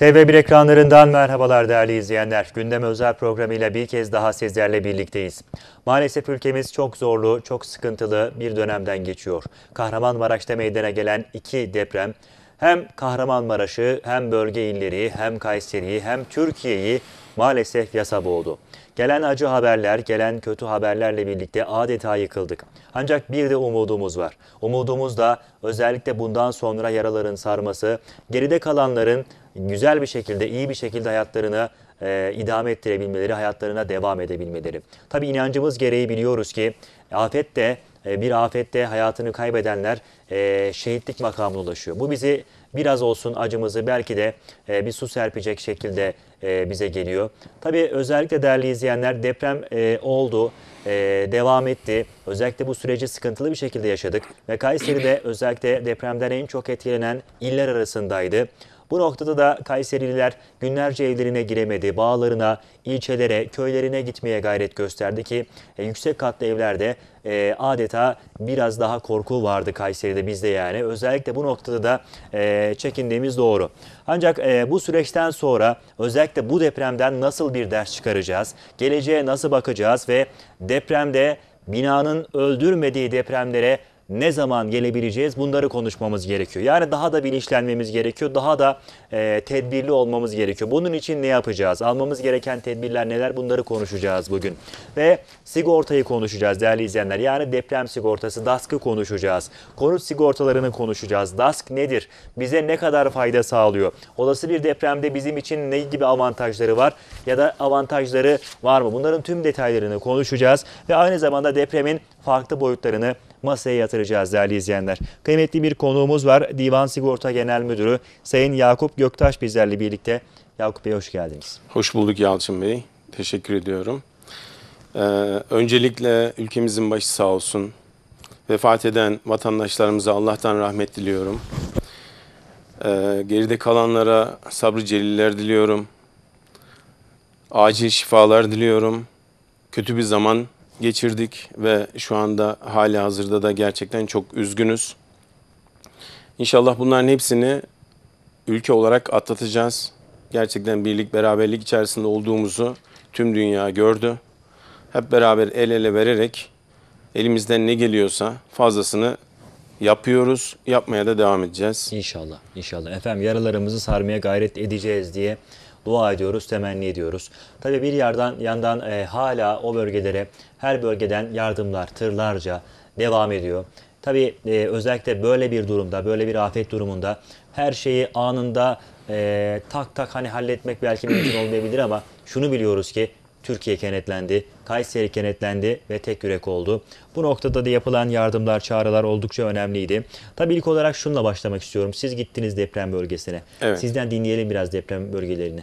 TV1 ekranlarından merhabalar değerli izleyenler. Gündem özel programıyla bir kez daha sizlerle birlikteyiz. Maalesef ülkemiz çok zorlu, çok sıkıntılı bir dönemden geçiyor. Kahramanmaraş'ta meydana gelen iki deprem hem Kahramanmaraş'ı hem bölge illeri hem Kayseri'yi hem Türkiye'yi maalesef yasa boğdu. Gelen acı haberler, gelen kötü haberlerle birlikte adeta yıkıldık. Ancak bir de umudumuz var. Umudumuz da özellikle bundan sonra yaraların sarması, geride kalanların güzel bir şekilde, iyi bir şekilde hayatlarını e, idame ettirebilmeleri, hayatlarına devam edebilmeleri. Tabi inancımız gereği biliyoruz ki afet de e, bir afette hayatını kaybedenler e, şehitlik makamına ulaşıyor. Bu bizi biraz olsun acımızı belki de e, bir su serpecek şekilde e, bize geliyor. Tabii özellikle değerli izleyenler deprem e, oldu e, devam etti. Özellikle bu süreci sıkıntılı bir şekilde yaşadık ve Kayseri de özellikle depremden en çok etkilenen iller arasındaydı. Bu noktada da Kayserililer günlerce evlerine giremedi, bağlarına, ilçelere, köylerine gitmeye gayret gösterdi ki e, yüksek katlı evlerde e, adeta biraz daha korku vardı Kayseri'de bizde yani. Özellikle bu noktada da e, çekindiğimiz doğru. Ancak e, bu süreçten sonra özellikle bu depremden nasıl bir ders çıkaracağız, geleceğe nasıl bakacağız ve depremde binanın öldürmediği depremlere ne zaman gelebileceğiz bunları konuşmamız gerekiyor. Yani daha da bilinçlenmemiz gerekiyor. Daha da e, tedbirli olmamız gerekiyor. Bunun için ne yapacağız? Almamız gereken tedbirler neler? Bunları konuşacağız bugün. Ve sigortayı konuşacağız değerli izleyenler. Yani deprem sigortası, DASK'ı konuşacağız. Konut sigortalarını konuşacağız. DASK nedir? Bize ne kadar fayda sağlıyor? Olası bir depremde bizim için ne gibi avantajları var? Ya da avantajları var mı? Bunların tüm detaylarını konuşacağız. Ve aynı zamanda depremin farklı boyutlarını masaya yatıracağız değerli izleyenler. Kıymetli bir konuğumuz var. Divan Sigorta Genel Müdürü Sayın Yakup Göktaş bizlerle birlikte. Yakup Bey hoş geldiniz. Hoş bulduk Yalçın Bey. Teşekkür ediyorum. Ee, öncelikle ülkemizin başı sağ olsun. Vefat eden vatandaşlarımıza Allah'tan rahmet diliyorum. Ee, geride kalanlara sabrı celiller diliyorum. Acil şifalar diliyorum. Kötü bir zaman geçirdik ve şu anda hali hazırda da gerçekten çok üzgünüz. İnşallah bunların hepsini ülke olarak atlatacağız. Gerçekten birlik beraberlik içerisinde olduğumuzu tüm dünya gördü. Hep beraber el ele vererek elimizden ne geliyorsa fazlasını yapıyoruz. Yapmaya da devam edeceğiz. İnşallah. İnşallah. Efendim yaralarımızı sarmaya gayret edeceğiz diye dua ediyoruz, temenni ediyoruz. Tabi bir yerden yandan e, hala o bölgelere her bölgeden yardımlar tırlarca devam ediyor. Tabi e, özellikle böyle bir durumda, böyle bir afet durumunda her şeyi anında e, tak tak hani halletmek belki mümkün olmayabilir ama şunu biliyoruz ki Türkiye kenetlendi, Kayseri kenetlendi ve tek yürek oldu. Bu noktada da yapılan yardımlar, çağrılar oldukça önemliydi. Tabii ilk olarak şunla başlamak istiyorum. Siz gittiniz deprem bölgesine. Evet. Sizden dinleyelim biraz deprem bölgelerini.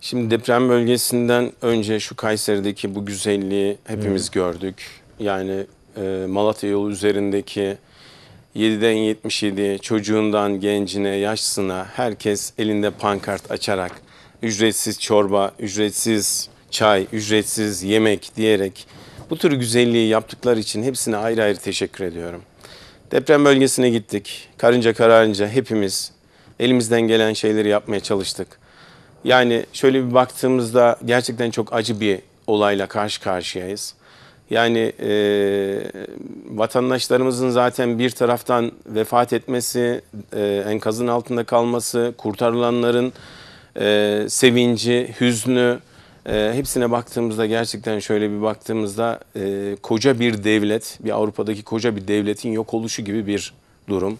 Şimdi deprem bölgesinden önce şu Kayseri'deki bu güzelliği hepimiz hmm. gördük. Yani e, Malatya yolu üzerindeki 7'den 77 çocuğundan gencine, yaşlısına herkes elinde pankart açarak ücretsiz çorba, ücretsiz çay, ücretsiz yemek diyerek bu tür güzelliği yaptıkları için hepsine ayrı ayrı teşekkür ediyorum. Deprem bölgesine gittik. Karınca kararınca hepimiz elimizden gelen şeyleri yapmaya çalıştık. Yani şöyle bir baktığımızda gerçekten çok acı bir olayla karşı karşıyayız. Yani e, vatandaşlarımızın zaten bir taraftan vefat etmesi, e, enkazın altında kalması, kurtarılanların e, sevinci, hüznü, e, hepsine baktığımızda gerçekten şöyle bir baktığımızda e, koca bir devlet, bir Avrupa'daki koca bir devletin yok oluşu gibi bir durum.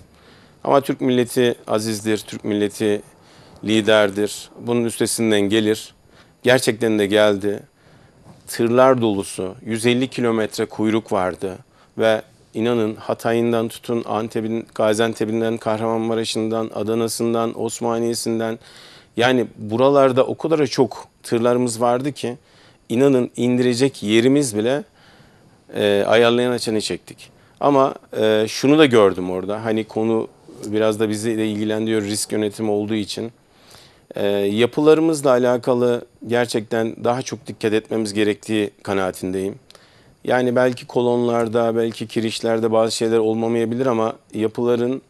Ama Türk milleti azizdir, Türk milleti liderdir. Bunun üstesinden gelir. Gerçekten de geldi. Tırlar dolusu 150 kilometre kuyruk vardı ve inanın Hatay'ından tutun Antep'in, Gaziantep'inden, Kahramanmaraş'ından, Adana'sından, Osmaniye'sinden yani buralarda o kadar çok tırlarımız vardı ki inanın indirecek yerimiz bile e, ayarlayan açanı çektik. Ama e, şunu da gördüm orada. Hani konu biraz da bizi de ilgilendiriyor risk yönetimi olduğu için. E, yapılarımızla alakalı gerçekten daha çok dikkat etmemiz gerektiği kanaatindeyim. Yani belki kolonlarda, belki kirişlerde bazı şeyler olmamayabilir ama yapıların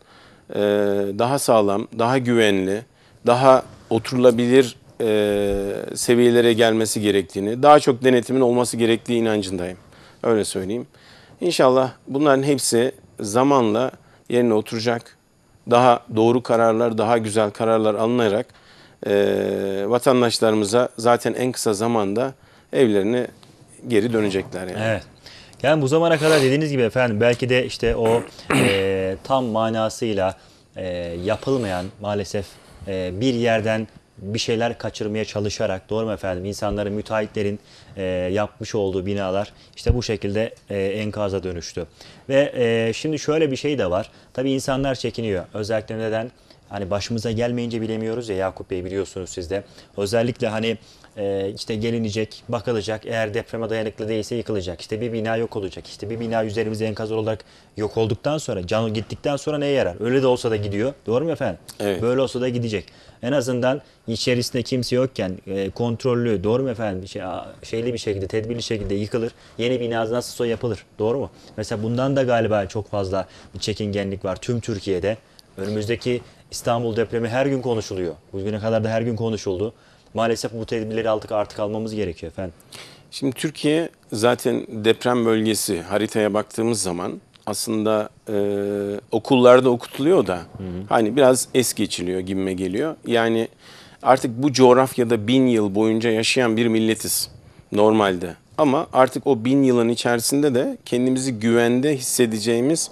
e, daha sağlam, daha güvenli, daha oturulabilir e, seviyelere gelmesi gerektiğini, daha çok denetimin olması gerektiği inancındayım. Öyle söyleyeyim. İnşallah bunların hepsi zamanla yerine oturacak. Daha doğru kararlar, daha güzel kararlar alınarak e, vatandaşlarımıza zaten en kısa zamanda evlerine geri dönecekler. Yani. Evet. Yani bu zamana kadar dediğiniz gibi efendim belki de işte o e, tam manasıyla e, yapılmayan maalesef e, bir yerden bir şeyler kaçırmaya çalışarak doğru mu efendim insanların müteahhitlerin e, yapmış olduğu binalar işte bu şekilde e, enkaza dönüştü. Ve e, şimdi şöyle bir şey de var. tabi insanlar çekiniyor. Özellikle neden? Hani başımıza gelmeyince bilemiyoruz ya Yakup Bey biliyorsunuz siz de. Özellikle hani e, işte gelinecek, bakılacak. Eğer depreme dayanıklı değilse yıkılacak. İşte bir bina yok olacak. İşte bir bina üzerimize enkaz olarak yok olduktan sonra, canı gittikten sonra ne yarar? Öyle de olsa da gidiyor. Doğru mu efendim? Evet. Böyle olsa da gidecek. En azından içerisinde kimse yokken e, kontrollü, doğru mu efendim? Şey, şeyli bir şekilde, tedbirli şekilde yıkılır. Yeni bina nasıl so yapılır. Doğru mu? Mesela bundan da galiba çok fazla bir çekingenlik var tüm Türkiye'de. Önümüzdeki İstanbul depremi her gün konuşuluyor. Bugüne kadar da her gün konuşuldu maalesef bu tedbirleri artık artık almamız gerekiyor efendim. Şimdi Türkiye zaten deprem bölgesi haritaya baktığımız zaman aslında e, okullarda okutuluyor da hı hı. hani biraz es geçiliyor gibime geliyor. Yani artık bu coğrafyada bin yıl boyunca yaşayan bir milletiz normalde. Ama artık o bin yılın içerisinde de kendimizi güvende hissedeceğimiz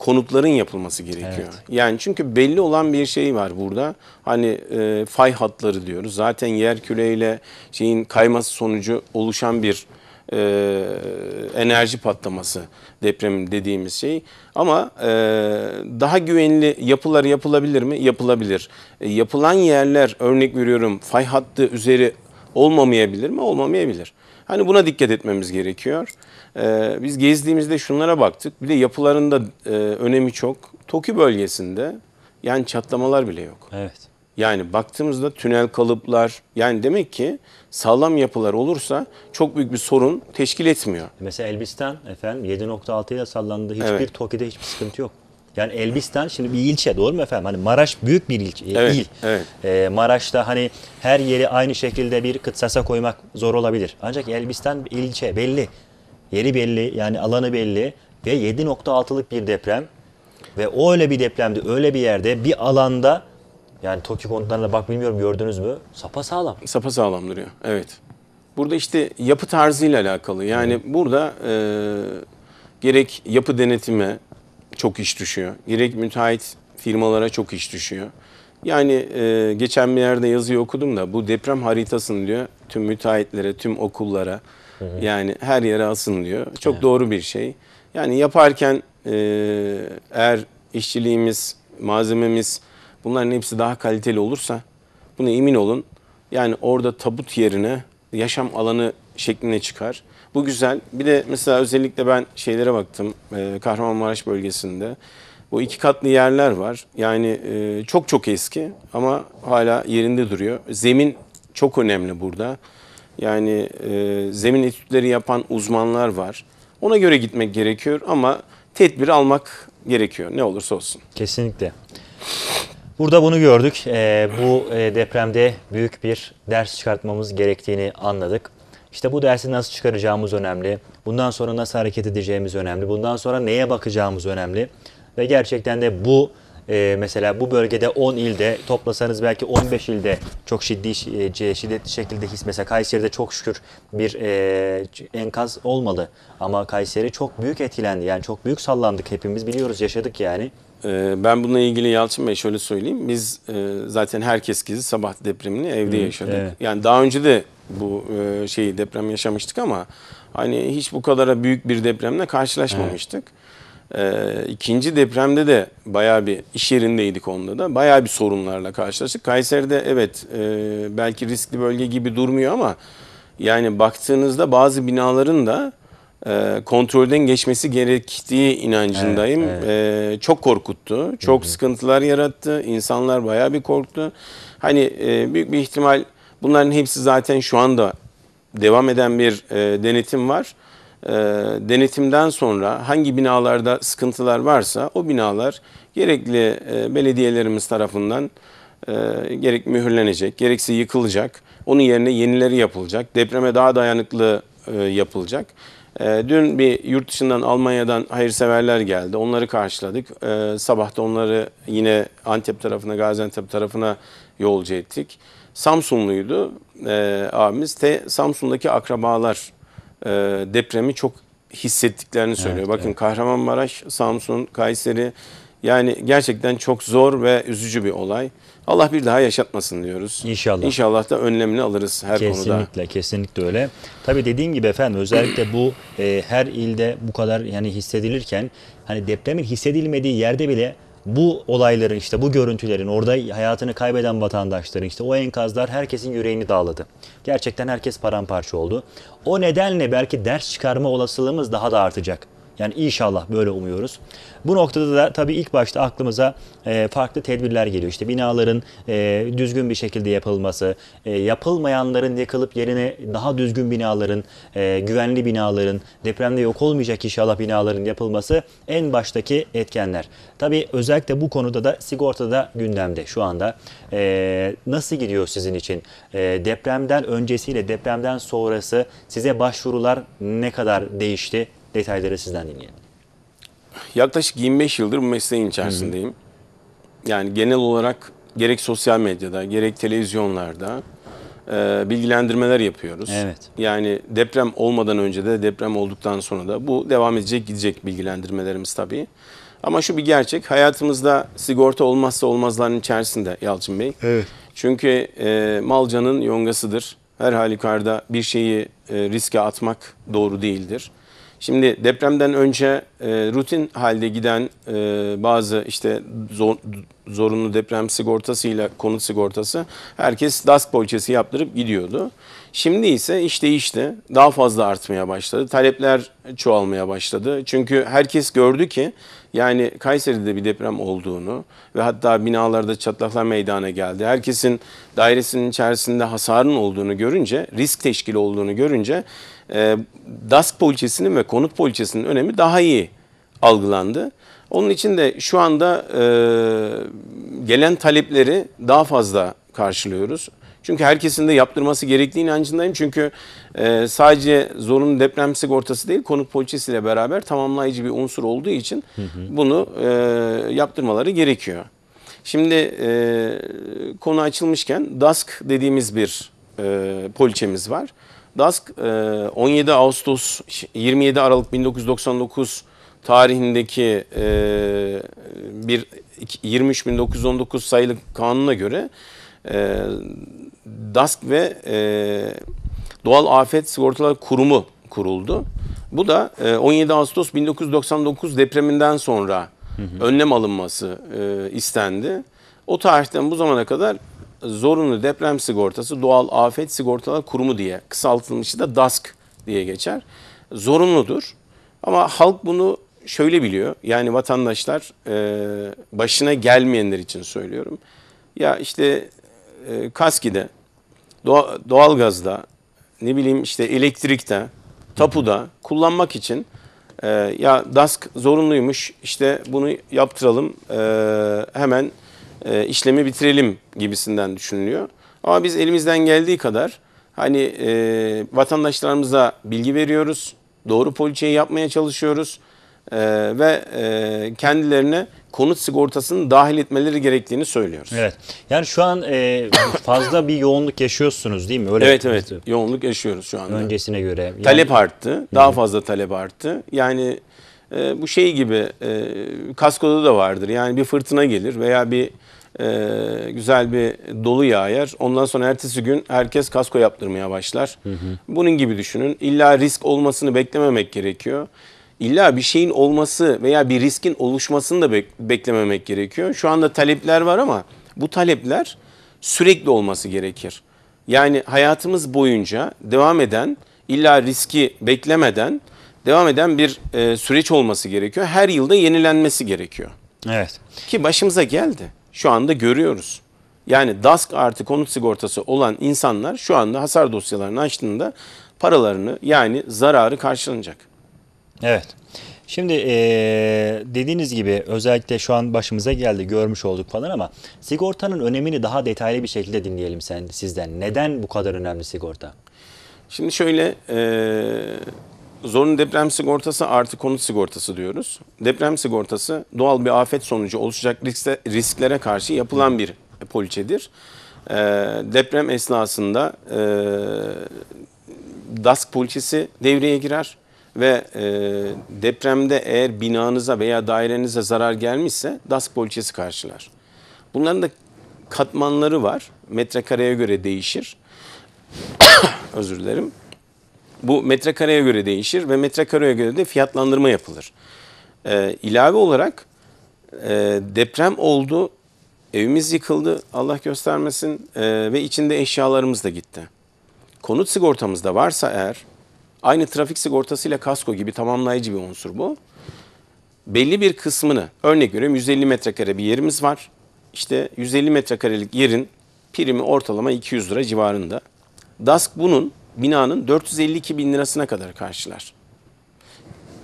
konutların yapılması gerekiyor. Evet. Yani çünkü belli olan bir şey var burada. Hani e, fay hatları diyoruz. Zaten yer küreyle şeyin kayması sonucu oluşan bir e, enerji patlaması deprem dediğimiz şey. Ama e, daha güvenli yapılar yapılabilir mi? Yapılabilir. E, yapılan yerler örnek veriyorum fay hattı üzeri olmamayabilir mi? Olmamayabilir. Hani buna dikkat etmemiz gerekiyor. Ee, biz gezdiğimizde şunlara baktık. Bir de yapılarında e, önemi çok. Toki bölgesinde yani çatlamalar bile yok. Evet. Yani baktığımızda tünel kalıplar yani demek ki sağlam yapılar olursa çok büyük bir sorun teşkil etmiyor. Mesela Elbistan efendim 7.6 ile sallandı. Hiçbir evet. TOKİ'de hiçbir sıkıntı yok. Yani Elbistan şimdi bir ilçe doğru mu efendim? Hani Maraş büyük bir ilçe, e, evet, il. Evet. Ee, Maraş'ta hani her yeri aynı şekilde bir kıtsasa koymak zor olabilir. Ancak Elbistan ilçe belli. Yeri belli yani alanı belli ve 7.6'lık bir deprem ve o öyle bir depremdi öyle bir yerde bir alanda yani Tokyo konutlarına bak bilmiyorum gördünüz mü? Sapa sağlam. Sapa sağlam duruyor. Evet. Burada işte yapı tarzıyla alakalı. Yani hmm. burada e, gerek yapı denetime çok iş düşüyor. Gerek müteahhit firmalara çok iş düşüyor. Yani e, geçen bir yerde yazıyı okudum da bu deprem haritasını diyor tüm müteahhitlere, tüm okullara, yani her yere asın diyor. Çok evet. doğru bir şey. Yani yaparken e, eğer işçiliğimiz, malzememiz bunların hepsi daha kaliteli olursa buna emin olun. Yani orada tabut yerine yaşam alanı şeklinde çıkar. Bu güzel. Bir de mesela özellikle ben şeylere baktım. E, Kahramanmaraş bölgesinde. Bu iki katlı yerler var. Yani e, çok çok eski ama hala yerinde duruyor. Zemin çok önemli burada. Yani e, zemin etütleri yapan uzmanlar var. Ona göre gitmek gerekiyor ama tedbir almak gerekiyor ne olursa olsun. Kesinlikle. Burada bunu gördük. E, bu e, depremde büyük bir ders çıkartmamız gerektiğini anladık. İşte bu dersi nasıl çıkaracağımız önemli. Bundan sonra nasıl hareket edeceğimiz önemli. Bundan sonra neye bakacağımız önemli. Ve gerçekten de bu e, mesela bu bölgede 10 ilde toplasanız belki 15 ilde çok ciddi e, şiddetli şekilde his. Mesela Kayseri'de çok şükür bir e, enkaz olmalı ama Kayseri çok büyük etkilendi. Yani çok büyük sallandık hepimiz biliyoruz yaşadık yani. Ee, ben bununla ilgili Yalçın Bey şöyle söyleyeyim. Biz e, zaten herkes gibi sabah depremini evde Hı, yaşadık. Evet. Yani daha önce de bu e, şeyi deprem yaşamıştık ama hani hiç bu kadara büyük bir depremle karşılaşmamıştık. Evet. E, ikinci depremde de bayağı bir iş yerindeydik onda da. Bayağı bir sorunlarla karşılaştık. Kayseri'de evet e, belki riskli bölge gibi durmuyor ama yani baktığınızda bazı binaların da e, kontrolden geçmesi gerektiği inancındayım. Evet, evet. E, çok korkuttu. Çok hı sıkıntılar yarattı. İnsanlar bayağı bir korktu. Hani e, büyük bir ihtimal bunların hepsi zaten şu anda devam eden bir e, denetim var e, denetimden sonra hangi binalarda sıkıntılar varsa o binalar gerekli e, belediyelerimiz tarafından e, gerek mühürlenecek, gerekse yıkılacak. Onun yerine yenileri yapılacak. Depreme daha dayanıklı e, yapılacak. E, dün bir yurt dışından Almanya'dan hayırseverler geldi. Onları karşıladık. E, sabah da onları yine Antep tarafına, Gaziantep tarafına yolcu ettik. Samsunluydu e, abimiz. Te, Samsun'daki akrabalar e, depremi çok hissettiklerini söylüyor. Evet, Bakın evet. Kahramanmaraş, Samsun, Kayseri yani gerçekten çok zor ve üzücü bir olay. Allah bir daha yaşatmasın diyoruz. İnşallah. İnşallah da önlemini alırız her kesinlikle, konuda. Kesinlikle, kesinlikle öyle. Tabii dediğim gibi efendim özellikle bu e, her ilde bu kadar yani hissedilirken hani depremin hissedilmediği yerde bile bu olayların işte bu görüntülerin orada hayatını kaybeden vatandaşların işte o enkazlar herkesin yüreğini dağladı. Gerçekten herkes paramparça oldu. O nedenle belki ders çıkarma olasılığımız daha da artacak. Yani inşallah böyle umuyoruz. Bu noktada da tabii ilk başta aklımıza e, farklı tedbirler geliyor. İşte binaların e, düzgün bir şekilde yapılması, e, yapılmayanların yıkılıp yerine daha düzgün binaların, güvenli binaların, depremde yok olmayacak inşallah binaların yapılması en baştaki etkenler. Tabii özellikle bu konuda da sigorta da gündemde şu anda. Nasıl gidiyor sizin için? Depremden öncesiyle depremden sonrası size başvurular ne kadar değişti? detayları sizden dinleyelim. Yaklaşık 25 yıldır bu mesleğin içerisindeyim. Hı hı. Yani genel olarak gerek sosyal medyada gerek televizyonlarda e, bilgilendirmeler yapıyoruz. Evet. Yani deprem olmadan önce de deprem olduktan sonra da bu devam edecek gidecek bilgilendirmelerimiz tabii. Ama şu bir gerçek hayatımızda sigorta olmazsa olmazların içerisinde Yalçın Bey. Evet. Çünkü e, malcanın yongasıdır. Her halükarda bir şeyi e, riske atmak doğru değildir. Şimdi depremden önce e, rutin halde giden e, bazı işte zor, zorunlu deprem sigortasıyla konut sigortası herkes DASK poliçesi yaptırıp gidiyordu. Şimdi ise iş değişti. Daha fazla artmaya başladı. Talepler çoğalmaya başladı. Çünkü herkes gördü ki yani Kayseri'de bir deprem olduğunu ve hatta binalarda çatlaklar meydana geldi. Herkesin dairesinin içerisinde hasarın olduğunu görünce, risk teşkil olduğunu görünce e, DASK poliçesinin ve konut poliçesinin önemi daha iyi algılandı. Onun için de şu anda e, gelen talepleri daha fazla karşılıyoruz. Çünkü herkesin de yaptırması gerektiği inancındayım. Çünkü e, sadece zorunlu deprem sigortası değil konut poliçesiyle beraber tamamlayıcı bir unsur olduğu için hı hı. bunu e, yaptırmaları gerekiyor. Şimdi e, konu açılmışken DASK dediğimiz bir e, poliçemiz var. DASK 17 e, Ağustos 27 Aralık 1999 tarihindeki e, bir 23.919 sayılı kanuna göre e, DASK ve Doğal Afet Sigortalar Kurumu kuruldu. Bu da 17 Ağustos 1999 depreminden sonra hı hı. önlem alınması istendi. O tarihten bu zamana kadar zorunlu deprem sigortası doğal afet sigortalar kurumu diye kısaltılmışı da DASK diye geçer. Zorunludur ama halk bunu şöyle biliyor yani vatandaşlar e, başına gelmeyenler için söylüyorum. Ya işte e, kaskide, doğa, doğalgazda, ne bileyim işte elektrikte, tapuda kullanmak için e, ya DASK zorunluymuş işte bunu yaptıralım e, hemen e, işlemi bitirelim gibisinden düşünülüyor. Ama biz elimizden geldiği kadar hani e, vatandaşlarımıza bilgi veriyoruz, doğru poliçeyi yapmaya çalışıyoruz e, ve e, kendilerine konut sigortasını dahil etmeleri gerektiğini söylüyoruz. Evet. Yani şu an e, fazla bir yoğunluk yaşıyorsunuz değil mi? Öyle evet evet. Yoğunluk yaşıyoruz şu anda. Öncesine göre. Yani... Talep arttı. Daha fazla talep arttı. Yani e, bu şey gibi e, kaskoda da vardır. Yani bir fırtına gelir veya bir ee, güzel bir dolu yağar. Ondan sonra ertesi gün herkes kasko yaptırmaya başlar. Hı hı. Bunun gibi düşünün. İlla risk olmasını beklememek gerekiyor. İlla bir şeyin olması veya bir riskin oluşmasını da bek beklememek gerekiyor. Şu anda talepler var ama bu talepler sürekli olması gerekir. Yani hayatımız boyunca devam eden, illa riski beklemeden devam eden bir e, süreç olması gerekiyor. Her yılda yenilenmesi gerekiyor. Evet. Ki başımıza geldi şu anda görüyoruz. Yani DASK artı konut sigortası olan insanlar şu anda hasar dosyalarını açtığında paralarını yani zararı karşılanacak. Evet. Şimdi e, dediğiniz gibi özellikle şu an başımıza geldi görmüş olduk falan ama sigortanın önemini daha detaylı bir şekilde dinleyelim sen, sizden. Neden bu kadar önemli sigorta? Şimdi şöyle e, zorunlu deprem sigortası artı konut sigortası diyoruz. Deprem sigortası doğal bir afet sonucu oluşacak risklere karşı yapılan bir poliçedir. Ee, deprem esnasında e, DASK poliçesi devreye girer ve e, depremde eğer binanıza veya dairenize zarar gelmişse DASK poliçesi karşılar. Bunların da katmanları var. Metrekareye göre değişir. Özür dilerim. Bu metrekareye göre değişir ve metrekareye göre de fiyatlandırma yapılır. Ee, ilave olarak e, deprem oldu, evimiz yıkıldı Allah göstermesin e, ve içinde eşyalarımız da gitti. Konut sigortamızda varsa eğer aynı trafik sigortasıyla kasko gibi tamamlayıcı bir unsur bu. Belli bir kısmını örnek veriyorum 150 metrekare bir yerimiz var. İşte 150 metrekarelik yerin primi ortalama 200 lira civarında. DASK bunun binanın 452 bin lirasına kadar karşılar.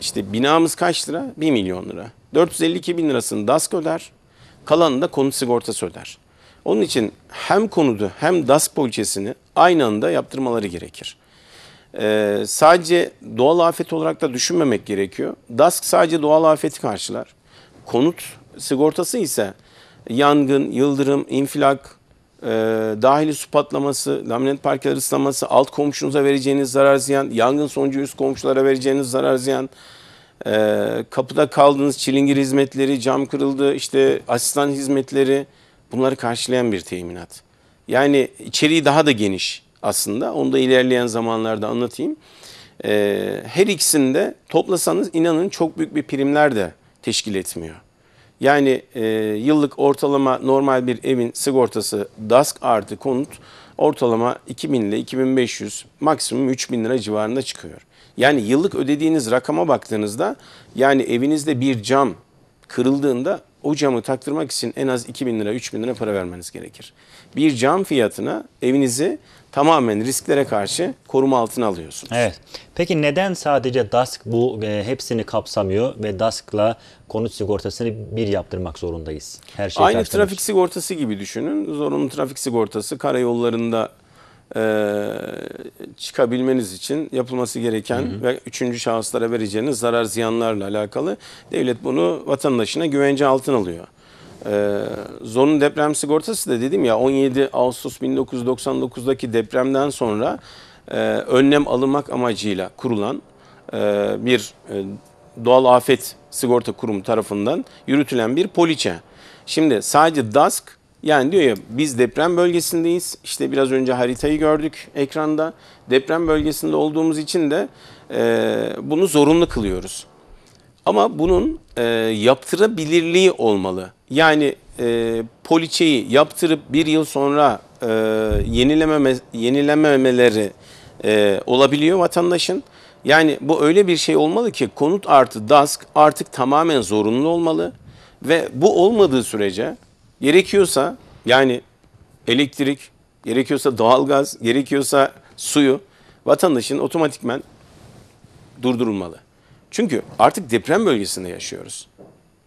İşte binamız kaç lira? 1 milyon lira. 452 bin lirasını DASK öder, kalanını da konut sigortası öder. Onun için hem konudu hem DASK poliçesini aynı anda yaptırmaları gerekir. Ee, sadece doğal afet olarak da düşünmemek gerekiyor. DASK sadece doğal afeti karşılar. Konut sigortası ise yangın, yıldırım, infilak, e, dahili su patlaması, laminat parkeler ıslanması, alt komşunuza vereceğiniz zarar ziyan, yangın sonucu üst komşulara vereceğiniz zarar ziyan, e, kapıda kaldığınız çilingir hizmetleri, cam kırıldı, işte asistan hizmetleri bunları karşılayan bir teminat. Yani içeriği daha da geniş aslında. Onu da ilerleyen zamanlarda anlatayım. E, her ikisinde toplasanız inanın çok büyük bir primler de teşkil etmiyor. Yani e, yıllık ortalama normal bir evin sigortası DASK artı konut ortalama 2000 ile 2500 maksimum 3000 lira civarında çıkıyor. Yani yıllık ödediğiniz rakama baktığınızda yani evinizde bir cam kırıldığında o camı taktırmak için en az 2000 lira 3000 lira para vermeniz gerekir. Bir cam fiyatına evinizi tamamen risklere karşı koruma altına alıyorsunuz. Evet. Peki neden sadece DASK bu e, hepsini kapsamıyor ve DASK'la konut sigortasını bir yaptırmak zorundayız? Her şey Aynı tertemiz. trafik sigortası gibi düşünün. Zorunlu trafik sigortası karayollarında e, çıkabilmeniz için yapılması gereken hı hı. ve üçüncü şahıslara vereceğiniz zarar ziyanlarla alakalı devlet bunu vatandaşına güvence altına alıyor. Ee, Zon'un deprem sigortası da dedim ya 17 Ağustos 1999'daki depremden sonra e, önlem alınmak amacıyla kurulan e, bir e, doğal afet sigorta kurumu tarafından yürütülen bir poliçe. Şimdi sadece DASK yani diyor ya biz deprem bölgesindeyiz. İşte biraz önce haritayı gördük ekranda. Deprem bölgesinde olduğumuz için de e, bunu zorunlu kılıyoruz. Ama bunun e, yaptırabilirliği olmalı yani e, poliçeyi yaptırıp bir yıl sonra e, yenilememe, yenilememeleri e, olabiliyor vatandaşın. Yani bu öyle bir şey olmalı ki konut artı DASK artık tamamen zorunlu olmalı ve bu olmadığı sürece gerekiyorsa yani elektrik, gerekiyorsa doğalgaz, gerekiyorsa suyu vatandaşın otomatikmen durdurulmalı. Çünkü artık deprem bölgesinde yaşıyoruz.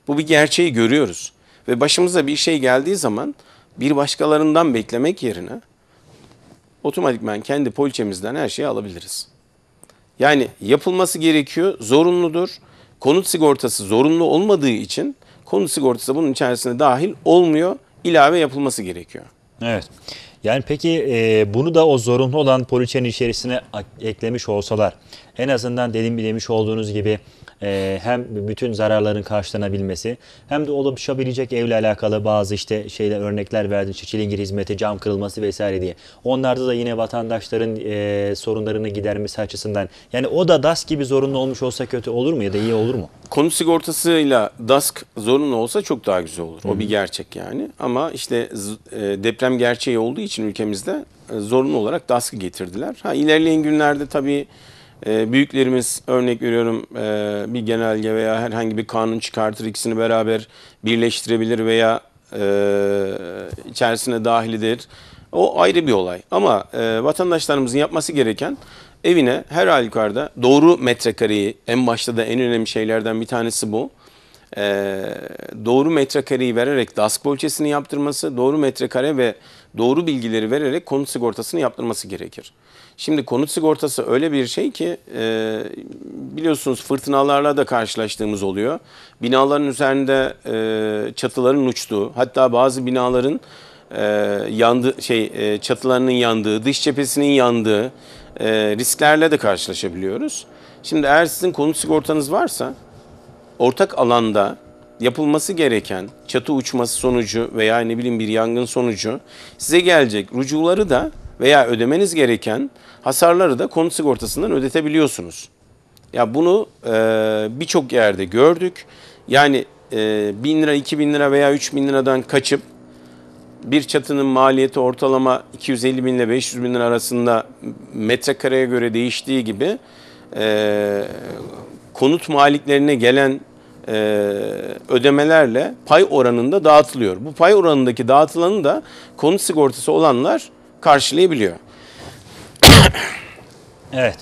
Bu bir gerçeği görüyoruz. Ve başımıza bir şey geldiği zaman bir başkalarından beklemek yerine otomatikman kendi poliçemizden her şeyi alabiliriz. Yani yapılması gerekiyor, zorunludur. Konut sigortası zorunlu olmadığı için konut sigortası bunun içerisine dahil olmuyor. İlave yapılması gerekiyor. Evet. Yani peki e, bunu da o zorunlu olan poliçenin içerisine eklemiş olsalar en azından dedim demiş olduğunuz gibi ee, hem bütün zararların karşılanabilmesi hem de oluşabilecek evle alakalı bazı işte şeyle örnekler verdim. Çilingir hizmeti, cam kırılması vesaire diye. Onlarda da yine vatandaşların e, sorunlarını gidermesi açısından. Yani o da dask gibi zorunlu olmuş olsa kötü olur mu ya da iyi olur mu? Konut sigortasıyla DASK zorunlu olsa çok daha güzel olur. O Hı bir gerçek yani. Ama işte e, deprem gerçeği olduğu için ülkemizde e, zorunlu olarak DASK'ı getirdiler. Ha ilerleyen günlerde tabii e, büyüklerimiz örnek veriyorum e, bir genelge veya herhangi bir kanun çıkartır ikisini beraber birleştirebilir veya e, içerisine dahilidir. O ayrı bir olay ama e, vatandaşlarımızın yapması gereken evine her halükarda doğru metrekareyi en başta da en önemli şeylerden bir tanesi bu. E, doğru metrekareyi vererek DASK bolçesini yaptırması, doğru metrekare ve doğru bilgileri vererek konut sigortasını yaptırması gerekir. Şimdi konut sigortası öyle bir şey ki e, biliyorsunuz fırtınalarla da karşılaştığımız oluyor. Binaların üzerinde e, çatıların uçtuğu hatta bazı binaların e, yandı şey e, çatılarının yandığı, dış cephesinin yandığı e, risklerle de karşılaşabiliyoruz. Şimdi eğer sizin konut sigortanız varsa ortak alanda yapılması gereken çatı uçması sonucu veya ne bileyim bir yangın sonucu size gelecek rucuları da veya ödemeniz gereken hasarları da konut sigortasından ödetebiliyorsunuz. Ya bunu e, birçok yerde gördük. Yani e, 1000 lira, 2000 lira veya 3000 liradan kaçıp bir çatının maliyeti ortalama 250 bin ile 500 bin lira arasında metrekareye göre değiştiği gibi e, konut maliklerine gelen e, ödemelerle pay oranında dağıtılıyor. Bu pay oranındaki dağıtılanı da konut sigortası olanlar karşılayabiliyor. evet.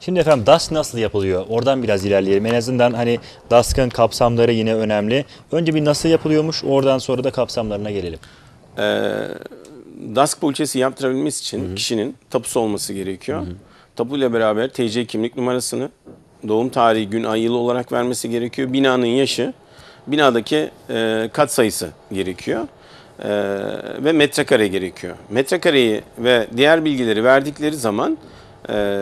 Şimdi efendim DAS nasıl yapılıyor? Oradan biraz ilerleyelim. En azından hani DASK'ın kapsamları yine önemli. Önce bir nasıl yapılıyormuş oradan sonra da kapsamlarına gelelim. Ee, DASK poliçesi yaptırabilmesi için Hı-hı. kişinin tapusu olması gerekiyor. Hı-hı. Tapuyla beraber TC kimlik numarasını, doğum tarihi, gün, ay, yıl olarak vermesi gerekiyor. Binanın yaşı, binadaki e, kat sayısı gerekiyor e, ve metrekare gerekiyor. Metrekareyi ve diğer bilgileri verdikleri zaman e,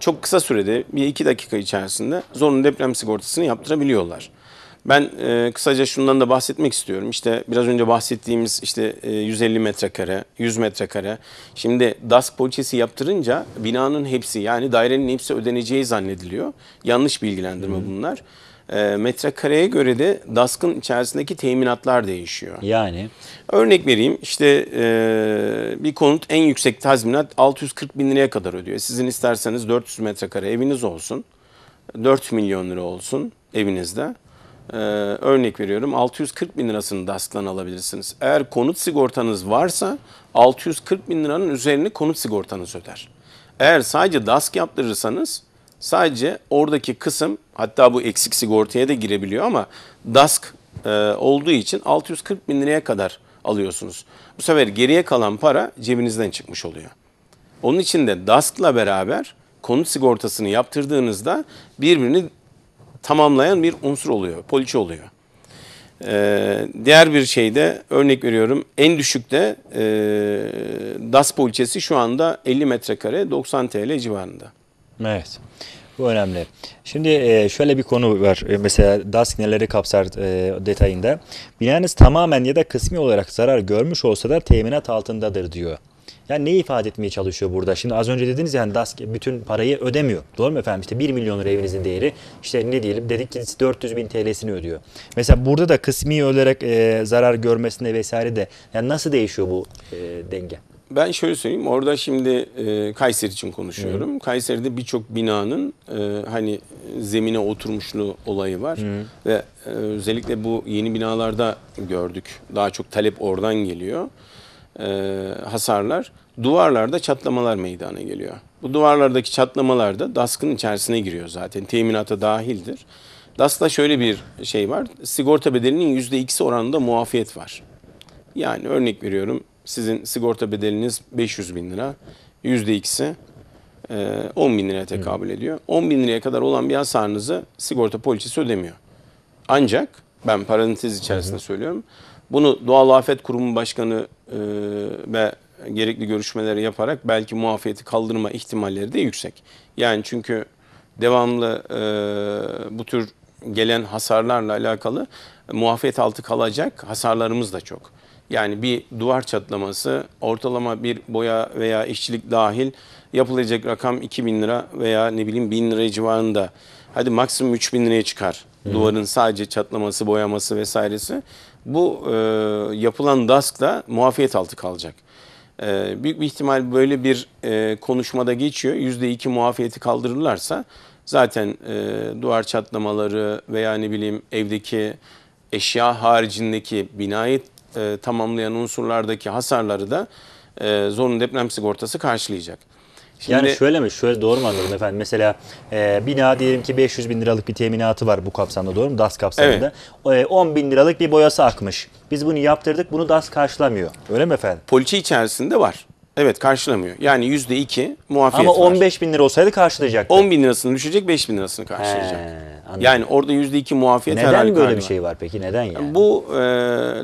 çok kısa sürede bir iki dakika içerisinde zorunlu deprem sigortasını yaptırabiliyorlar. Ben e, kısaca şundan da bahsetmek istiyorum. İşte biraz önce bahsettiğimiz işte e, 150 metrekare, 100 metrekare. Şimdi DAS poliçesi yaptırınca binanın hepsi yani dairenin hepsi ödeneceği zannediliyor. Yanlış bilgilendirme hmm. bunlar. E, metrekareye göre de DASK'ın içerisindeki teminatlar değişiyor. Yani? Örnek vereyim işte e, bir konut en yüksek tazminat 640 bin liraya kadar ödüyor. Sizin isterseniz 400 metrekare eviniz olsun. 4 milyon lira olsun evinizde e, örnek veriyorum 640 bin lirasını DASK'tan alabilirsiniz. Eğer konut sigortanız varsa 640 bin liranın üzerine konut sigortanız öder. Eğer sadece DASK yaptırırsanız sadece oradaki kısım hatta bu eksik sigortaya da girebiliyor ama DASK e, olduğu için 640 bin liraya kadar alıyorsunuz. Bu sefer geriye kalan para cebinizden çıkmış oluyor. Onun için de DASK'la beraber konut sigortasını yaptırdığınızda birbirini tamamlayan bir unsur oluyor, poliçe oluyor. Ee, diğer bir şeyde örnek veriyorum en düşükte e, DAS poliçesi şu anda 50 metrekare 90 TL civarında. Evet. Bu önemli. Şimdi e, şöyle bir konu var. E, mesela das neleri kapsar e, detayında. Binanız tamamen ya da kısmi olarak zarar görmüş olsa da teminat altındadır diyor. Yani neyi ifade etmeye çalışıyor burada? Şimdi az önce dediniz yani DASK bütün parayı ödemiyor. Doğru mu efendim? İşte 1 milyon lira evinizin değeri işte ne diyelim dedik ki 400 bin TL'sini ödüyor. Mesela burada da kısmi olarak e, zarar görmesine vesaire de yani nasıl değişiyor bu e, denge? Ben şöyle söyleyeyim orada şimdi e, Kayseri için konuşuyorum. Hı. Kayseri'de birçok binanın e, hani zemine oturmuşlu olayı var. Hı. Ve e, özellikle bu yeni binalarda gördük. Daha çok talep oradan geliyor e, hasarlar, duvarlarda çatlamalar meydana geliyor. Bu duvarlardaki çatlamalar da DASK'ın içerisine giriyor zaten. Teminata dahildir. DASK'ta şöyle bir şey var. Sigorta bedelinin %2'si oranında muafiyet var. Yani örnek veriyorum sizin sigorta bedeliniz 500 bin lira. %2'si 10 e, bin liraya tekabül ediyor. 10 bin liraya kadar olan bir hasarınızı sigorta polisi ödemiyor. Ancak ben parantez içerisinde söylüyorum. Bunu Doğal Afet Kurumu Başkanı e, ve gerekli görüşmeleri yaparak belki muafiyeti kaldırma ihtimalleri de yüksek. Yani çünkü devamlı e, bu tür gelen hasarlarla alakalı muafiyet altı kalacak hasarlarımız da çok. Yani bir duvar çatlaması ortalama bir boya veya işçilik dahil yapılacak rakam 2000 lira veya ne bileyim 1000 lira civarında. Hadi maksimum 3000 liraya çıkar. Hı. Duvarın sadece çatlaması, boyaması vesairesi bu e, yapılan da muafiyet altı kalacak. E, büyük bir ihtimal böyle bir e, konuşmada geçiyor. yüzde iki muafiyeti kaldırırlarsa zaten e, duvar çatlamaları veya ne bileyim evdeki eşya haricindeki binayı e, tamamlayan unsurlardaki hasarları da e, zorunlu deprem sigortası karşılayacak. Şimdi... Yani şöyle mi? Şöyle doğru mu anladım efendim? Mesela e, bina diyelim ki 500 bin liralık bir teminatı var bu kapsamda doğru mu? DAS kapsamında. Evet. E, 10 bin liralık bir boyası akmış. Biz bunu yaptırdık bunu DAS karşılamıyor. Öyle mi efendim? Poliçe içerisinde var. Evet karşılamıyor. Yani yüzde iki muafiyet Ama 15 bin lira olsaydı karşılayacaktı. 10 bin lirasını düşecek 5 bin lirasını karşılayacak. He, anladım. yani orada yüzde iki muafiyet Neden böyle bir şey var peki? Neden yani? Bu e,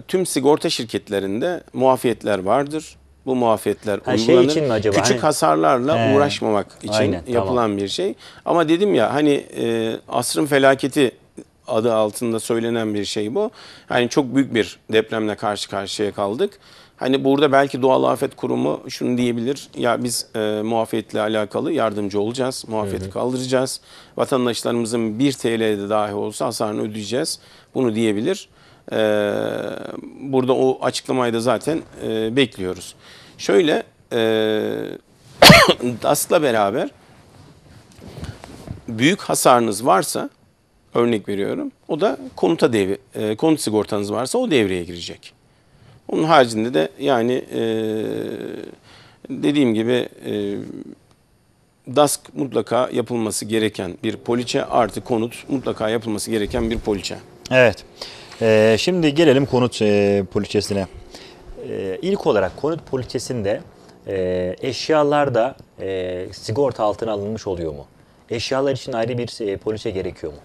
tüm sigorta şirketlerinde muafiyetler vardır bu muafiyetler ha, şey uygulanır. Şey için mi acaba? Küçük hani... hasarlarla He. uğraşmamak için Aynen, yapılan tamam. bir şey. Ama dedim ya hani e, asrın felaketi adı altında söylenen bir şey bu. hani çok büyük bir depremle karşı karşıya kaldık. Hani burada belki Doğal Afet Kurumu şunu diyebilir. Ya biz e, muafiyetle alakalı yardımcı olacağız. Muafiyeti evet. kaldıracağız. Vatandaşlarımızın 1 TL'de dahi olsa hasarını ödeyeceğiz. Bunu diyebilir. Ee, burada o açıklamayı da zaten e, bekliyoruz. Şöyle e, DAS'la beraber büyük hasarınız varsa örnek veriyorum o da konuta devri, e, konut sigortanız varsa o devreye girecek. Onun haricinde de yani dediğim gibi e, DASK mutlaka yapılması gereken bir poliçe artı konut mutlaka yapılması gereken bir poliçe. Evet. Ee, şimdi gelelim konut e, poliçesine. Ee, olarak konut poliçesinde e, eşyalarda e, sigorta altına alınmış oluyor mu? Eşyalar için ayrı bir e, poliçe gerekiyor mu?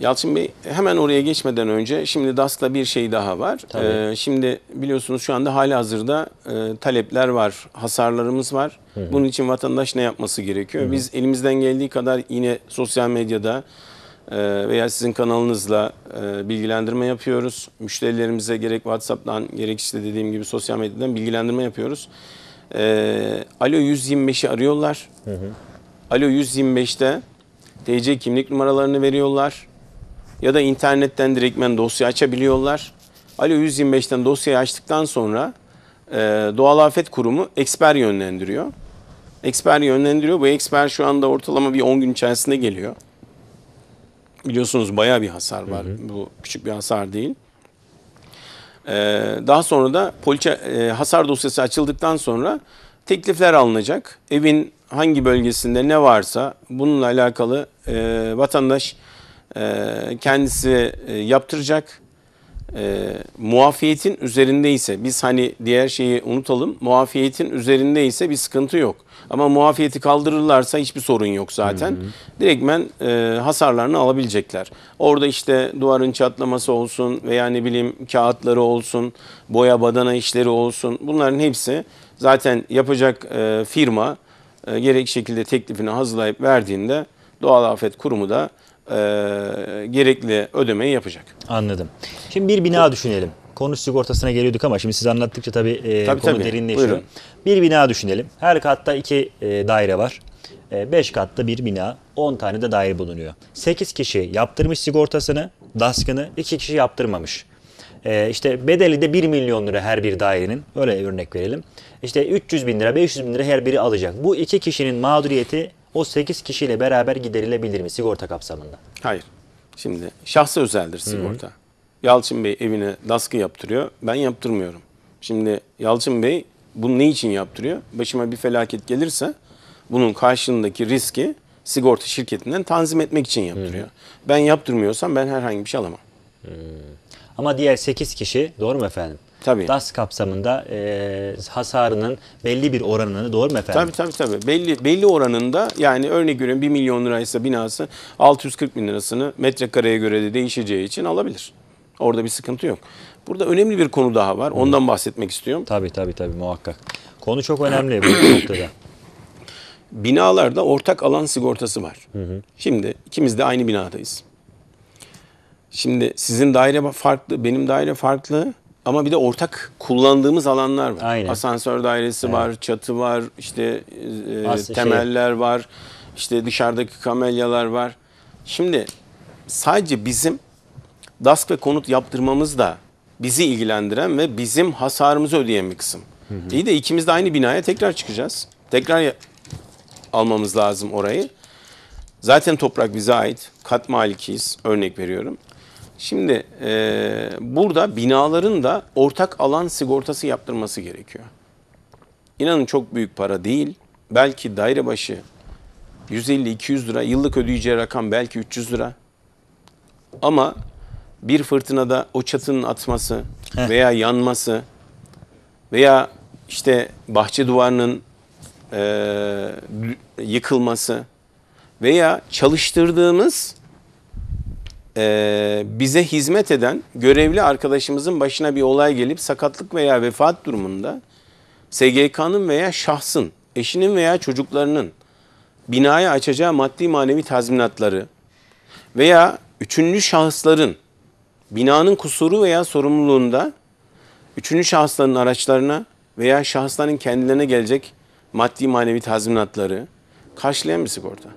Yalçın Bey hemen oraya geçmeden önce şimdi DAS'la bir şey daha var. Ee, şimdi biliyorsunuz şu anda hali hazırda e, talepler var, hasarlarımız var. Hı hı. Bunun için vatandaş ne yapması gerekiyor? Hı hı. Biz elimizden geldiği kadar yine sosyal medyada, ee, veya sizin kanalınızla e, bilgilendirme yapıyoruz. Müşterilerimize gerek WhatsApp'tan gerek işte dediğim gibi sosyal medyadan bilgilendirme yapıyoruz. Ee, Alo 125'i arıyorlar. Alo 125'te TC kimlik numaralarını veriyorlar. Ya da internetten direktmen dosya açabiliyorlar. Alo 125'ten dosyayı açtıktan sonra e, Doğal Afet Kurumu eksper yönlendiriyor. Eksper yönlendiriyor. Bu eksper şu anda ortalama bir 10 gün içerisinde geliyor biliyorsunuz baya bir hasar var. Hı hı. Bu küçük bir hasar değil. Ee, daha sonra da poliçe, e, hasar dosyası açıldıktan sonra teklifler alınacak. Evin hangi bölgesinde ne varsa bununla alakalı e, vatandaş e, kendisi e, yaptıracak. E, muafiyetin üzerindeyse biz hani diğer şeyi unutalım. Muafiyetin üzerindeyse bir sıkıntı yok. Ama muafiyeti kaldırırlarsa hiçbir sorun yok zaten. Hı hı. Direktmen e, hasarlarını alabilecekler. Orada işte duvarın çatlaması olsun veya ne bileyim kağıtları olsun, boya badana işleri olsun bunların hepsi zaten yapacak e, firma e, gerek şekilde teklifini hazırlayıp verdiğinde Doğal Afet Kurumu da e, gerekli ödemeyi yapacak. Anladım. Şimdi bir bina düşünelim konu sigortasına geliyorduk ama şimdi siz anlattıkça tabii, e, tabii konu tabii. derinleşiyor. Buyurun. Bir bina düşünelim. Her katta iki e, daire var. 5 e, katta bir bina, 10 tane de daire bulunuyor. 8 kişi yaptırmış sigortasını, DASK'ını, 2 kişi yaptırmamış. Ee, işte bedeli de 1 milyon lira her bir dairenin. Öyle örnek verelim. İşte 300 bin lira, 500 bin lira her biri alacak. Bu iki kişinin mağduriyeti o 8 kişiyle beraber giderilebilir mi sigorta kapsamında? Hayır. Şimdi şahsı özeldir sigorta. Hı-hı. Yalçın Bey evine daskı yaptırıyor. Ben yaptırmıyorum. Şimdi Yalçın Bey bunu ne için yaptırıyor? Başıma bir felaket gelirse bunun karşılığındaki riski sigorta şirketinden tanzim etmek için yaptırıyor. Hı. Ben yaptırmıyorsam ben herhangi bir şey alamam. Hı. Ama diğer 8 kişi doğru mu efendim? Tabii. DAS kapsamında e, hasarının belli bir oranını doğru mu efendim? Tabii tabii tabii. Belli, belli oranında yani örnek veriyorum 1 milyon liraysa binası 640 bin lirasını metrekareye göre de değişeceği için alabilir. Orada bir sıkıntı yok. Burada önemli bir konu daha var. Ondan Hı. bahsetmek istiyorum. Tabii tabii tabii muhakkak. Konu çok önemli bu noktada. Binalarda ortak alan sigortası var. Hı hı. Şimdi ikimiz de aynı binadayız. Şimdi sizin daire farklı, benim daire farklı ama bir de ortak kullandığımız alanlar var. Aynen. Asansör dairesi evet. var, çatı var, işte e, e As şey. temeller şey... var, işte dışarıdaki kamelyalar var. Şimdi sadece bizim DASK ve konut yaptırmamız da bizi ilgilendiren ve bizim hasarımızı ödeyen bir kısım. Hı hı. İyi de ikimiz de aynı binaya tekrar çıkacağız. Tekrar almamız lazım orayı. Zaten toprak bize ait. Kat malikiyiz örnek veriyorum. Şimdi e, burada binaların da ortak alan sigortası yaptırması gerekiyor. İnanın çok büyük para değil. Belki daire başı 150-200 lira. Yıllık ödeyeceği rakam belki 300 lira. Ama bir fırtınada o çatının atması Heh. veya yanması veya işte bahçe duvarının e, yıkılması veya çalıştırdığımız e, bize hizmet eden görevli arkadaşımızın başına bir olay gelip sakatlık veya vefat durumunda SGK'nın veya şahsın, eşinin veya çocuklarının binaya açacağı maddi manevi tazminatları veya üçüncü şahısların binanın kusuru veya sorumluluğunda üçüncü şahısların araçlarına veya şahısların kendilerine gelecek maddi manevi tazminatları karşılayan bir sigorta.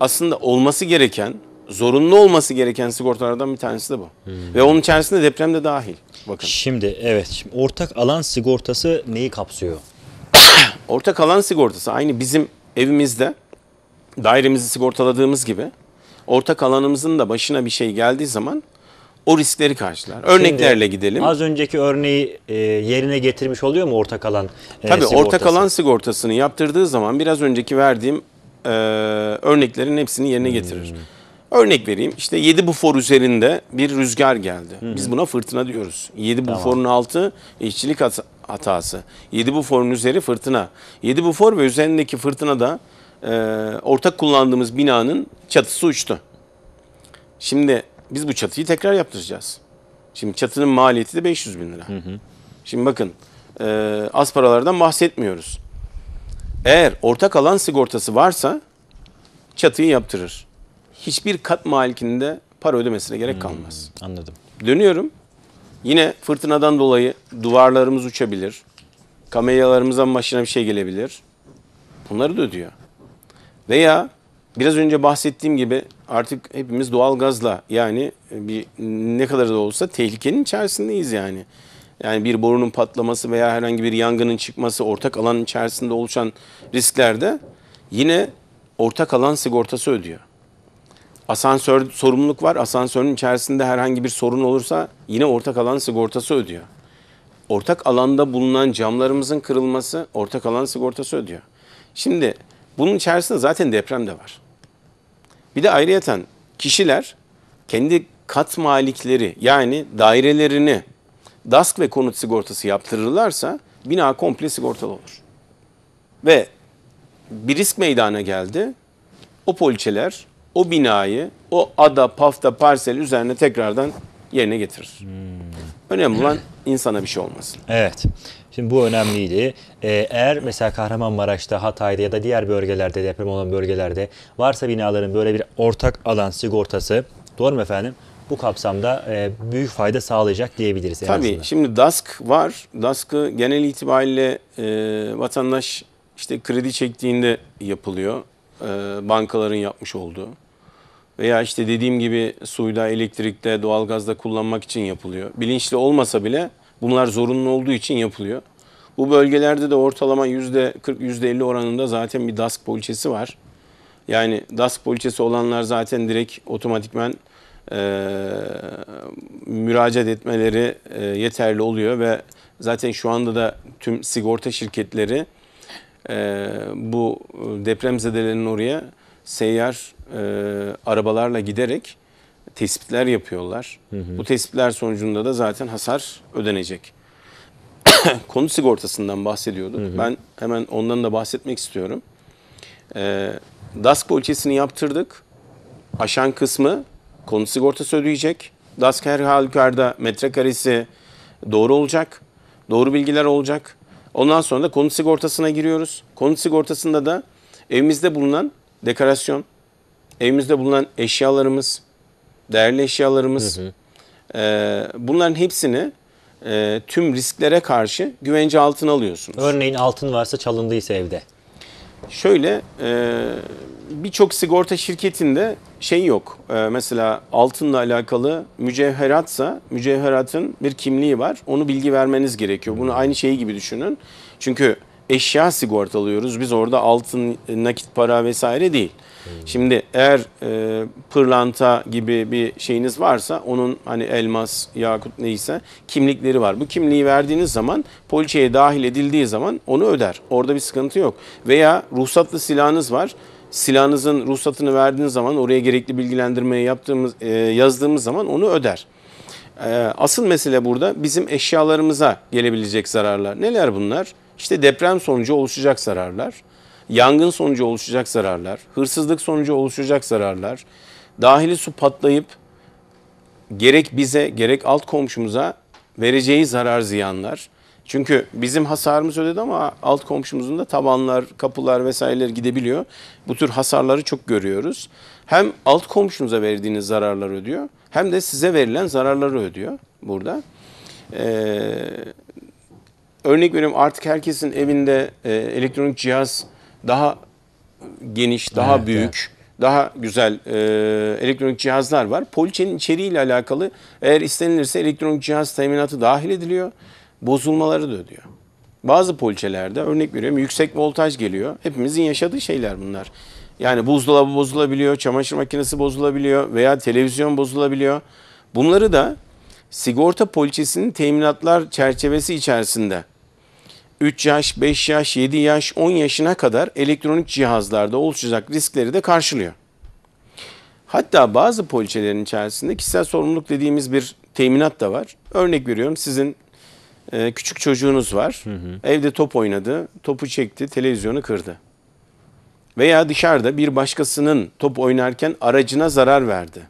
Aslında olması gereken, zorunlu olması gereken sigortalardan bir tanesi de bu. Hmm. Ve onun içerisinde deprem de dahil. Bakın. Şimdi evet, şimdi ortak alan sigortası neyi kapsıyor? ortak alan sigortası aynı bizim evimizde dairemizi sigortaladığımız gibi ortak alanımızın da başına bir şey geldiği zaman o riskleri karşılar. Örneklerle Şimdi, gidelim. Az önceki örneği e, yerine getirmiş oluyor mu ortak alan e, Tabii sigortası? ortak alan sigortasını yaptırdığı zaman biraz önceki verdiğim e, örneklerin hepsini yerine getirir. Hmm. Örnek vereyim işte 7 bufor üzerinde bir rüzgar geldi. Hı hmm. Biz buna fırtına diyoruz. 7 tamam. buforun altı işçilik hatası. 7 buforun üzeri fırtına. 7 bufor ve üzerindeki fırtınada e, ortak kullandığımız binanın çatısı uçtu. Şimdi biz bu çatıyı tekrar yaptıracağız. Şimdi çatının maliyeti de 500 bin lira. Hı hı. Şimdi bakın e, az paralardan bahsetmiyoruz. Eğer ortak alan sigortası varsa çatıyı yaptırır. Hiçbir kat malikinde para ödemesine gerek hmm, kalmaz. Anladım. Dönüyorum. Yine fırtınadan dolayı duvarlarımız uçabilir. Kamelyalarımızdan başına bir şey gelebilir. Bunları da ödüyor. Veya biraz önce bahsettiğim gibi artık hepimiz doğal gazla yani bir ne kadar da olsa tehlikenin içerisindeyiz yani. Yani bir borunun patlaması veya herhangi bir yangının çıkması ortak alan içerisinde oluşan risklerde yine ortak alan sigortası ödüyor. Asansör sorumluluk var. Asansörün içerisinde herhangi bir sorun olursa yine ortak alan sigortası ödüyor. Ortak alanda bulunan camlarımızın kırılması ortak alan sigortası ödüyor. Şimdi bunun içerisinde zaten deprem de var. Bir de ayrıyeten kişiler kendi kat malikleri yani dairelerini DASK ve konut sigortası yaptırırlarsa bina komple sigortalı olur. Ve bir risk meydana geldi. O poliçeler o binayı o ada, pafta, parsel üzerine tekrardan yerine getirir. Hmm. Önemli olan insana bir şey olmasın. Evet. Şimdi bu önemliydi. Ee, eğer mesela Kahramanmaraş'ta, Hatay'da ya da diğer bölgelerde deprem olan bölgelerde varsa binaların böyle bir ortak alan sigortası doğru mu efendim? Bu kapsamda e, büyük fayda sağlayacak diyebiliriz. Tabii aslında. şimdi DASK var. DASK'ı genel itibariyle e, vatandaş işte kredi çektiğinde yapılıyor. E, bankaların yapmış olduğu. Veya işte dediğim gibi suyda, elektrikte, doğalgazda kullanmak için yapılıyor. Bilinçli olmasa bile Bunlar zorunlu olduğu için yapılıyor. Bu bölgelerde de ortalama %40-%50 oranında zaten bir DASK poliçesi var. Yani DASK poliçesi olanlar zaten direkt otomatikmen e, müracaat etmeleri e, yeterli oluyor ve zaten şu anda da tüm sigorta şirketleri e, bu e, depremzedelerin oraya seyyar e, arabalarla giderek tespitler yapıyorlar. Hı hı. Bu tespitler sonucunda da zaten hasar ödenecek. Konu sigortasından bahsediyorduk. Hı hı. Ben hemen ondan da bahsetmek istiyorum. Ee, DASK poliçesini yaptırdık. Aşan kısmı konu sigortası ödeyecek. DASK her halükarda metrekaresi doğru olacak. Doğru bilgiler olacak. Ondan sonra da konut sigortasına giriyoruz. Konut sigortasında da evimizde bulunan dekorasyon, evimizde bulunan eşyalarımız, değerli eşyalarımız. Hı hı. E, bunların hepsini e, tüm risklere karşı güvence altına alıyorsunuz. Örneğin altın varsa çalındıysa evde. Şöyle e, birçok sigorta şirketinde şey yok. E, mesela altınla alakalı mücevheratsa mücevheratın bir kimliği var. Onu bilgi vermeniz gerekiyor. Bunu aynı şeyi gibi düşünün. Çünkü eşya sigortalıyoruz. Biz orada altın, nakit para vesaire değil. Hmm. Şimdi eğer e, pırlanta gibi bir şeyiniz varsa onun hani elmas, yakut neyse kimlikleri var. Bu kimliği verdiğiniz zaman poliçeye dahil edildiği zaman onu öder. Orada bir sıkıntı yok. Veya ruhsatlı silahınız var silahınızın ruhsatını verdiğiniz zaman oraya gerekli bilgilendirmeyi yaptığımız e, yazdığımız zaman onu öder. E, asıl mesele burada bizim eşyalarımıza gelebilecek zararlar. Neler bunlar? İşte deprem sonucu oluşacak zararlar yangın sonucu oluşacak zararlar, hırsızlık sonucu oluşacak zararlar, dahili su patlayıp gerek bize gerek alt komşumuza vereceği zarar ziyanlar. Çünkü bizim hasarımız ödedi ama alt komşumuzun da tabanlar, kapılar vesaireler gidebiliyor. Bu tür hasarları çok görüyoruz. Hem alt komşumuza verdiğiniz zararları ödüyor hem de size verilen zararları ödüyor burada. Ee, örnek veriyorum artık herkesin evinde e, elektronik cihaz daha geniş, daha evet, büyük, evet. daha güzel e, elektronik cihazlar var. Poliçenin içeriğiyle alakalı eğer istenilirse elektronik cihaz teminatı dahil ediliyor. Bozulmaları da ödüyor. Bazı poliçelerde örnek veriyorum yüksek voltaj geliyor. Hepimizin yaşadığı şeyler bunlar. Yani buzdolabı bozulabiliyor, çamaşır makinesi bozulabiliyor veya televizyon bozulabiliyor. Bunları da sigorta poliçesinin teminatlar çerçevesi içerisinde 3 yaş, 5 yaş, 7 yaş, 10 yaşına kadar elektronik cihazlarda oluşacak riskleri de karşılıyor. Hatta bazı poliçelerin içerisinde kişisel sorumluluk dediğimiz bir teminat da var. Örnek veriyorum sizin e, küçük çocuğunuz var. Hı hı. Evde top oynadı, topu çekti, televizyonu kırdı. Veya dışarıda bir başkasının top oynarken aracına zarar verdi.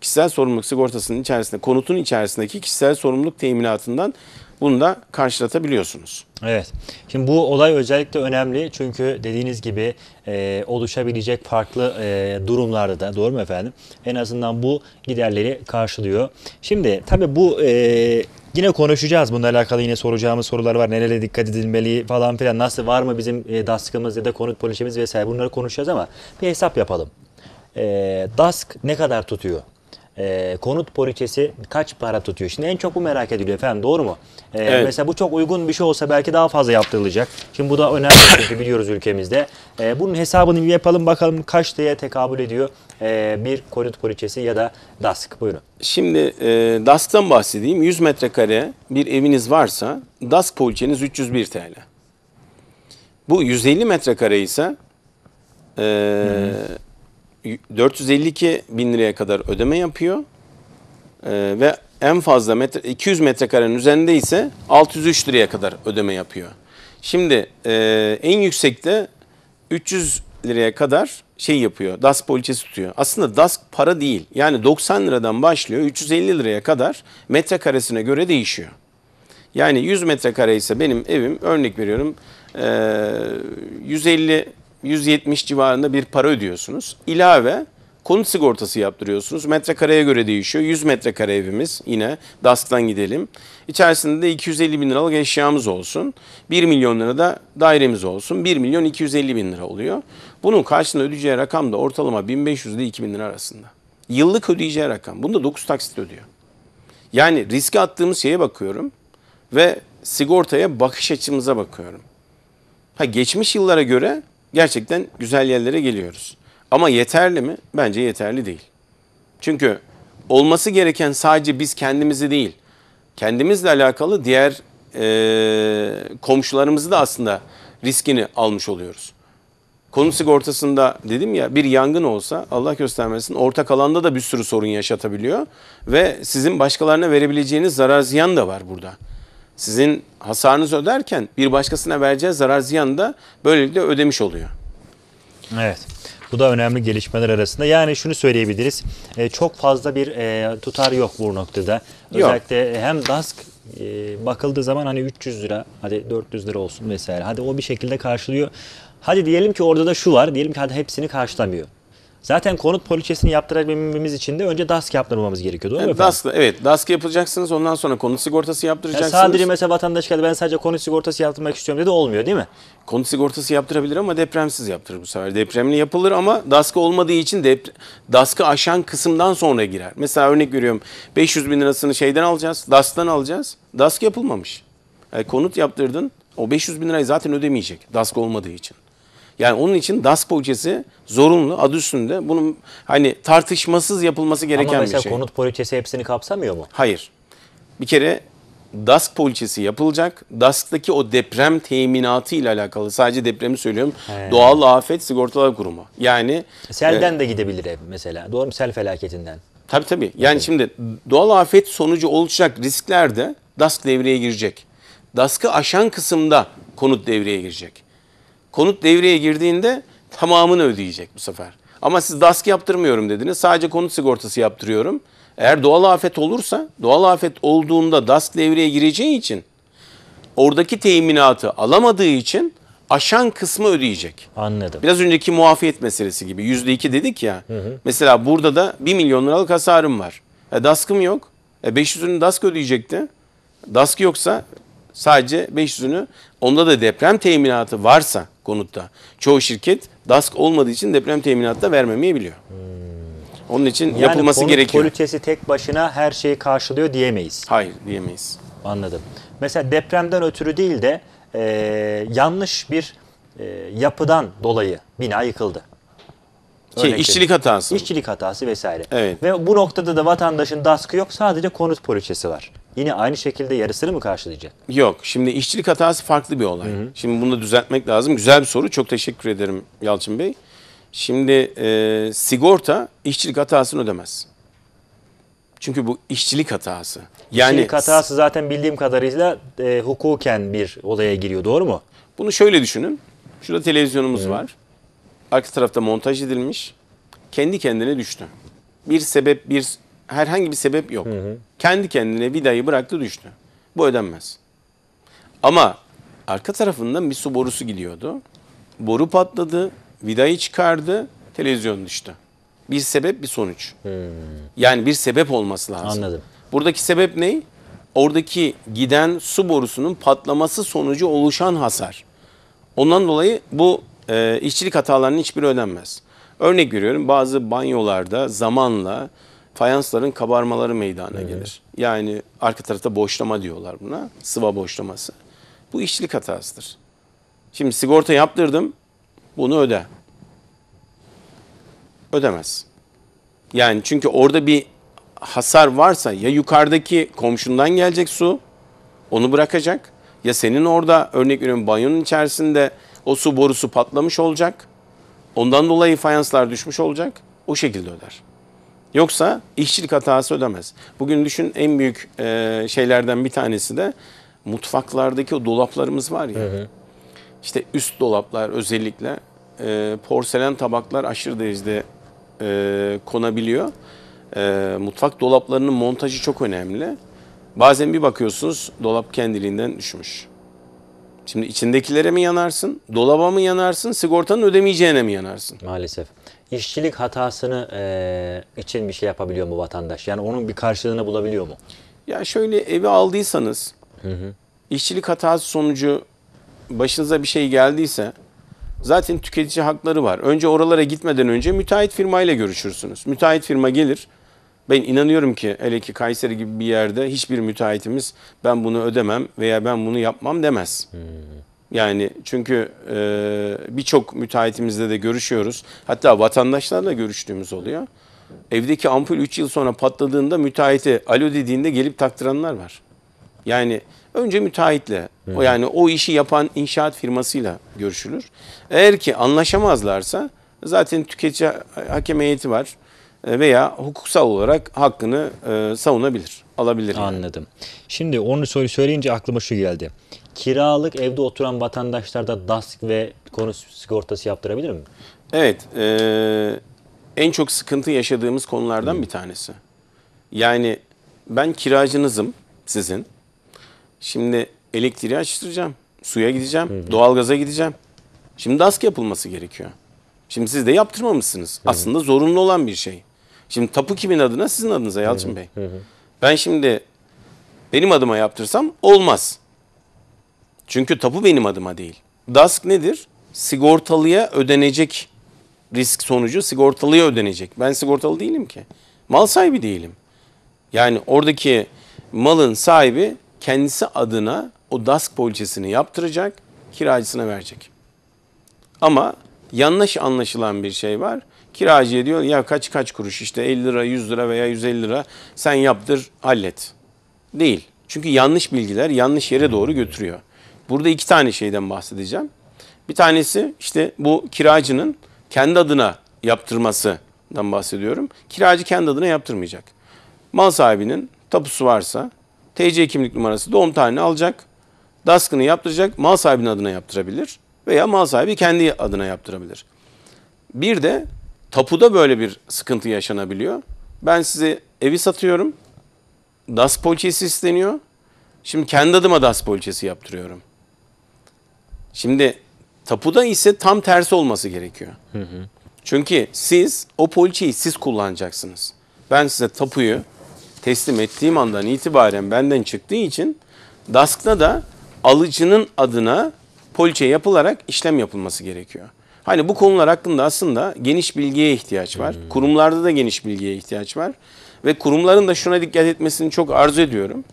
Kişisel sorumluluk sigortasının içerisinde, konutun içerisindeki kişisel sorumluluk teminatından bunu da karşılatabiliyorsunuz. Evet. Şimdi bu olay özellikle önemli çünkü dediğiniz gibi e, oluşabilecek farklı e, durumlarda da doğru mu efendim? En azından bu giderleri karşılıyor. Şimdi tabii bu e, yine konuşacağız. Bununla alakalı yine soracağımız sorular var. Nelere dikkat edilmeli falan filan. Nasıl var mı bizim e, DASK'ımız ya da konut polisimiz vesaire bunları konuşacağız ama bir hesap yapalım. E, DASK ne kadar tutuyor? e, konut poliçesi kaç para tutuyor? Şimdi en çok bu merak ediliyor efendim doğru mu? E, evet. Mesela bu çok uygun bir şey olsa belki daha fazla yaptırılacak. Şimdi bu da önemli çünkü şey, biliyoruz ülkemizde. E, bunun hesabını yapalım bakalım kaç diye tekabül ediyor e, bir konut poliçesi ya da DASK buyurun. Şimdi e, DASK'tan bahsedeyim. 100 metrekare bir eviniz varsa DASK poliçeniz 301 TL. Bu 150 metrekare ise e, hmm. 452 bin liraya kadar ödeme yapıyor. Ee, ve en fazla metre, 200 metrekarenin üzerinde ise 603 liraya kadar ödeme yapıyor. Şimdi e, en yüksekte 300 liraya kadar şey yapıyor. DAS poliçesi tutuyor. Aslında DAS para değil. Yani 90 liradan başlıyor 350 liraya kadar metrekaresine göre değişiyor. Yani 100 metrekare ise benim evim örnek veriyorum e, 150 170 civarında bir para ödüyorsunuz. İlave konut sigortası yaptırıyorsunuz. Metrekareye göre değişiyor. 100 metrekare evimiz yine DASK'tan gidelim. İçerisinde de 250 bin liralık eşyamız olsun. 1 milyon lira da dairemiz olsun. 1 milyon 250 bin lira oluyor. Bunun karşılığında ödeyeceği rakam da ortalama 1500 ile 2000 lira arasında. Yıllık ödeyeceği rakam. Bunu da 9 taksit ödüyor. Yani riske attığımız şeye bakıyorum ve sigortaya bakış açımıza bakıyorum. Ha geçmiş yıllara göre gerçekten güzel yerlere geliyoruz. Ama yeterli mi? Bence yeterli değil. Çünkü olması gereken sadece biz kendimizi değil, kendimizle alakalı diğer e, komşularımızı da aslında riskini almış oluyoruz. Konu sigortasında dedim ya bir yangın olsa Allah göstermesin ortak alanda da bir sürü sorun yaşatabiliyor ve sizin başkalarına verebileceğiniz zarar ziyan da var burada. Sizin hasarınız öderken bir başkasına vereceği zarar ziyanı da böylelikle ödemiş oluyor. Evet. Bu da önemli gelişmeler arasında. Yani şunu söyleyebiliriz. E, çok fazla bir e, tutar yok bu noktada. Özellikle yok. hem DASK e, bakıldığı zaman hani 300 lira, hadi 400 lira olsun vesaire. Hadi o bir şekilde karşılıyor. Hadi diyelim ki orada da şu var. Diyelim ki hadi hepsini karşılamıyor. Zaten konut poliçesini yaptırabilmemiz için de önce DASK yaptırmamız gerekiyor, doğru Yani DASK, evet DASK yapacaksınız ondan sonra konut sigortası yaptıracaksınız. Yani sadece mesela vatandaş geldi ben sadece konut sigortası yaptırmak istiyorum dedi olmuyor değil mi? Konut sigortası yaptırabilir ama depremsiz yaptırır bu sefer. Depremli yapılır ama DASK olmadığı için dep- DASK'ı aşan kısımdan sonra girer. Mesela örnek veriyorum 500 bin lirasını şeyden alacağız DASK'tan alacağız. DASK yapılmamış. Yani e, konut yaptırdın o 500 bin lirayı zaten ödemeyecek DASK olmadığı için. Yani onun için DASK poliçesi zorunlu adı üstünde. Bunun hani tartışmasız yapılması gereken bir şey. Ama mesela konut poliçesi hepsini kapsamıyor mu? Hayır. Bir kere DASK poliçesi yapılacak. DASK'taki o deprem teminatı ile alakalı sadece depremi söylüyorum. He. Doğal Afet Sigortalar Kurumu. Yani selden e, de gidebilir ev mesela. Doğru mu? Sel felaketinden. Tabii tabii. Yani evet. şimdi doğal afet sonucu oluşacak riskler de DASK devreye girecek. DASK'ı aşan kısımda konut devreye girecek. Konut devreye girdiğinde tamamını ödeyecek bu sefer. Ama siz DASK yaptırmıyorum dediniz. Sadece konut sigortası yaptırıyorum. Eğer doğal afet olursa, doğal afet olduğunda DASK devreye gireceği için oradaki teminatı alamadığı için aşan kısmı ödeyecek. Anladım. Biraz önceki muafiyet meselesi gibi yüzde iki dedik ya. Hı hı. Mesela burada da 1 milyon liralık hasarım var. E, DASK'ım yok. E, 500'ünü DASK ödeyecekti. DASK yoksa Sadece 500'ünü onda da deprem teminatı varsa konutta çoğu şirket DASK olmadığı için deprem teminatı da vermemeyebiliyor. Hmm. Onun için yani yapılması konut gerekiyor. poliçesi tek başına her şeyi karşılıyor diyemeyiz. Hayır diyemeyiz. Anladım. Mesela depremden ötürü değil de e, yanlış bir e, yapıdan dolayı bina yıkıldı. Şey, Örnek işçilik hatası. İşçilik hatası vesaire. Evet. Ve bu noktada da vatandaşın DASK'ı yok sadece konut poliçesi var yine aynı şekilde yarısını mı karşılayacak? Yok. Şimdi işçilik hatası farklı bir olay. Hı hı. Şimdi bunu da düzeltmek lazım. Güzel bir soru. Çok teşekkür ederim Yalçın Bey. Şimdi e, sigorta işçilik hatasını ödemez. Çünkü bu işçilik hatası. Yani işçilik hatası zaten bildiğim kadarıyla e, hukuken bir olaya giriyor. Doğru mu? Bunu şöyle düşünün. Şurada televizyonumuz Hı. var. Arka tarafta montaj edilmiş. Kendi kendine düştü. Bir sebep, bir herhangi bir sebep yok. Hı hı. Kendi kendine vidayı bıraktı düştü. Bu ödenmez. Ama arka tarafından bir su borusu gidiyordu. Boru patladı, vidayı çıkardı, televizyon düştü. Bir sebep bir sonuç. Hmm. Yani bir sebep olması lazım. Anladım. Buradaki sebep ne? Oradaki giden su borusunun patlaması sonucu oluşan hasar. Ondan dolayı bu e, işçilik hatalarının hiçbiri ödenmez. Örnek veriyorum bazı banyolarda zamanla fayansların kabarmaları meydana evet. gelir. Yani arka tarafta boşlama diyorlar buna. Sıva boşlaması. Bu işçilik hatasıdır. Şimdi sigorta yaptırdım. Bunu öde. Ödemez. Yani çünkü orada bir hasar varsa ya yukarıdaki komşundan gelecek su onu bırakacak ya senin orada örnek veriyorum banyonun içerisinde o su borusu patlamış olacak. Ondan dolayı fayanslar düşmüş olacak. O şekilde öder. Yoksa işçilik hatası ödemez. Bugün düşün en büyük e, şeylerden bir tanesi de mutfaklardaki o dolaplarımız var ya. Hı hı. İşte üst dolaplar özellikle e, porselen tabaklar aşırı derecede e, konabiliyor. E, mutfak dolaplarının montajı çok önemli. Bazen bir bakıyorsunuz dolap kendiliğinden düşmüş. Şimdi içindekilere mi yanarsın, dolaba mı yanarsın, sigortanın ödemeyeceğine mi yanarsın? Maalesef işçilik hatasını e, için bir şey yapabiliyor mu vatandaş? Yani onun bir karşılığını bulabiliyor mu? Ya şöyle evi aldıysanız hı hı. işçilik hatası sonucu başınıza bir şey geldiyse zaten tüketici hakları var. Önce oralara gitmeden önce müteahhit firmayla görüşürsünüz. Müteahhit firma gelir. Ben inanıyorum ki hele ki Kayseri gibi bir yerde hiçbir müteahhitimiz ben bunu ödemem veya ben bunu yapmam demez. Hmm. Yani çünkü e, birçok müteahhitimizle de görüşüyoruz. Hatta vatandaşlarla görüştüğümüz oluyor. Evdeki ampul 3 yıl sonra patladığında müteahhite alo dediğinde gelip taktıranlar var. Yani önce müteahhitle o yani o işi yapan inşaat firmasıyla görüşülür. Eğer ki anlaşamazlarsa zaten tüketici hakem heyeti var e, veya hukuksal olarak hakkını e, savunabilir, alabilir. Yani. Anladım. Şimdi onu söyleyince aklıma şu geldi kiralık evde oturan vatandaşlar da DASK ve konu sigortası yaptırabilir mi? Evet. E, en çok sıkıntı yaşadığımız konulardan bir tanesi. Yani ben kiracınızım sizin. Şimdi elektriği açtıracağım. Suya gideceğim. Doğalgaza gideceğim. Şimdi DASK yapılması gerekiyor. Şimdi siz de yaptırmamışsınız. Aslında zorunlu olan bir şey. Şimdi tapu kimin adına? Sizin adınıza Yalçın Bey. Ben şimdi benim adıma yaptırsam olmaz. Çünkü tapu benim adıma değil. DASK nedir? Sigortalıya ödenecek risk sonucu sigortalıya ödenecek. Ben sigortalı değilim ki. Mal sahibi değilim. Yani oradaki malın sahibi kendisi adına o DASK poliçesini yaptıracak, kiracısına verecek. Ama yanlış anlaşılan bir şey var. Kiracıya diyor ya kaç kaç kuruş işte 50 lira 100 lira veya 150 lira sen yaptır hallet. Değil. Çünkü yanlış bilgiler yanlış yere doğru götürüyor. Burada iki tane şeyden bahsedeceğim. Bir tanesi işte bu kiracının kendi adına yaptırmasından bahsediyorum. Kiracı kendi adına yaptırmayacak. Mal sahibinin tapusu varsa TC kimlik numarası doğum tarihini alacak. DASK'ını yaptıracak. Mal sahibinin adına yaptırabilir veya mal sahibi kendi adına yaptırabilir. Bir de tapuda böyle bir sıkıntı yaşanabiliyor. Ben size evi satıyorum. DAS poliçesi isteniyor. Şimdi kendi adıma DAS poliçesi yaptırıyorum. Şimdi tapuda ise tam tersi olması gerekiyor. Hı hı. Çünkü siz o poliçeyi siz kullanacaksınız. Ben size tapuyu teslim ettiğim andan itibaren benden çıktığı için DASK'ta da alıcının adına poliçe yapılarak işlem yapılması gerekiyor. Hani bu konular hakkında aslında geniş bilgiye ihtiyaç var. Hmm. Kurumlarda da geniş bilgiye ihtiyaç var. Ve kurumların da şuna dikkat etmesini çok arzu ediyorum.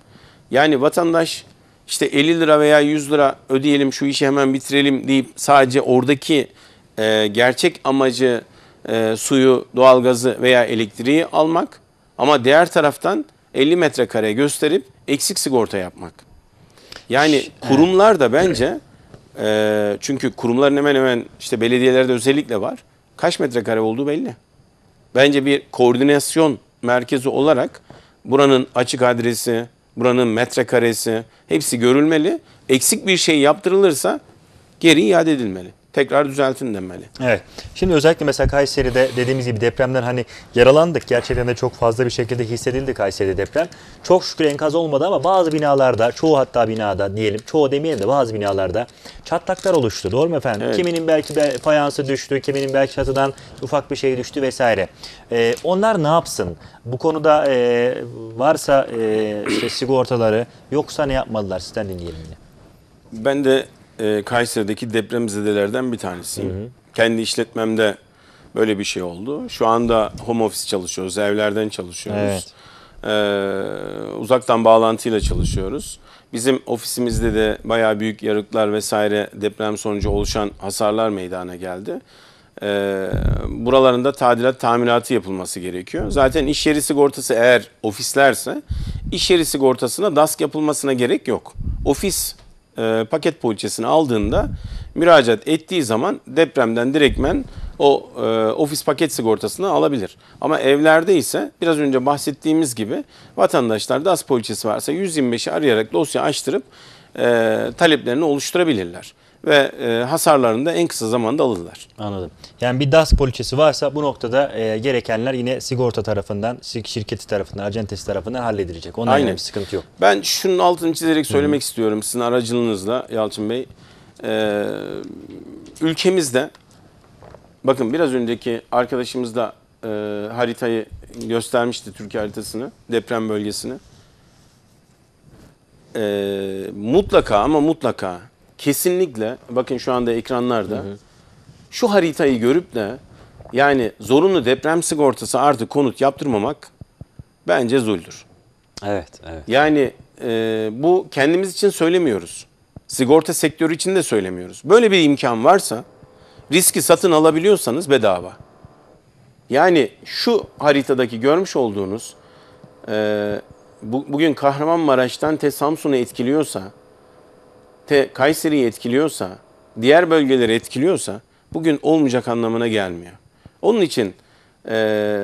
Yani vatandaş işte 50 lira veya 100 lira ödeyelim şu işi hemen bitirelim deyip sadece oradaki e, gerçek amacı e, suyu, doğalgazı veya elektriği almak ama diğer taraftan 50 metrekare gösterip eksik sigorta yapmak. Yani kurumlar da bence e, çünkü kurumların hemen hemen işte belediyelerde özellikle var. Kaç metrekare olduğu belli. Bence bir koordinasyon merkezi olarak buranın açık adresi, buranın metrekaresi hepsi görülmeli. Eksik bir şey yaptırılırsa geri iade edilmeli tekrar düzeltin demeli. Evet. Şimdi özellikle mesela Kayseri'de dediğimiz gibi depremden hani yaralandık. Gerçekten de çok fazla bir şekilde hissedildi Kayseri'de deprem. Çok şükür enkaz olmadı ama bazı binalarda, çoğu hatta binada diyelim, çoğu demeyelim de bazı binalarda çatlaklar oluştu. Doğru mu efendim? Evet. Kiminin belki de fayansı düştü, kiminin belki çatıdan ufak bir şey düştü vesaire. Ee, onlar ne yapsın? Bu konuda e, varsa e, işte sigortaları yoksa ne yapmalılar? Sizden dinleyelim yine. Ben de e, Kayseri'deki depremzedelerden bir tanesiyim. Hı hı. Kendi işletmemde böyle bir şey oldu. Şu anda home office çalışıyoruz, evlerden çalışıyoruz. Evet. E, uzaktan bağlantıyla çalışıyoruz. Bizim ofisimizde de bayağı büyük yarıklar vesaire deprem sonucu oluşan hasarlar meydana geldi. E, buralarında tadilat tamiratı yapılması gerekiyor. Zaten iş yeri sigortası eğer ofislerse iş yeri sigortasına DASK yapılmasına gerek yok. Ofis e, paket poliçesini aldığında müracaat ettiği zaman depremden direktmen o e, ofis paket sigortasını alabilir. Ama evlerde ise biraz önce bahsettiğimiz gibi vatandaşlar DAS poliçesi varsa 125'i arayarak dosya açtırıp e, taleplerini oluşturabilirler ve e, hasarlarını da en kısa zamanda alırlar. Anladım. Yani bir DAS poliçesi varsa bu noktada e, gerekenler yine sigorta tarafından, şirketi tarafından, acentesi tarafından halledilecek. Ondan Aynen. bir sıkıntı yok. Ben şunun altını çizerek söylemek hı istiyorum sizin aracılığınızla Yalçın Bey. E, ülkemizde bakın biraz önceki arkadaşımız da e, haritayı göstermişti Türkiye haritasını, deprem bölgesini. E, mutlaka ama mutlaka kesinlikle bakın şu anda ekranlarda hı hı. şu haritayı görüp de yani zorunlu deprem sigortası artı konut yaptırmamak bence zuldur. Evet, evet. Yani e, bu kendimiz için söylemiyoruz. Sigorta sektörü için de söylemiyoruz. Böyle bir imkan varsa riski satın alabiliyorsanız bedava. Yani şu haritadaki görmüş olduğunuz e, bu, bugün Kahramanmaraş'tan te Samsun'u etkiliyorsa te, Kayseri'yi etkiliyorsa, diğer bölgeleri etkiliyorsa bugün olmayacak anlamına gelmiyor. Onun için e,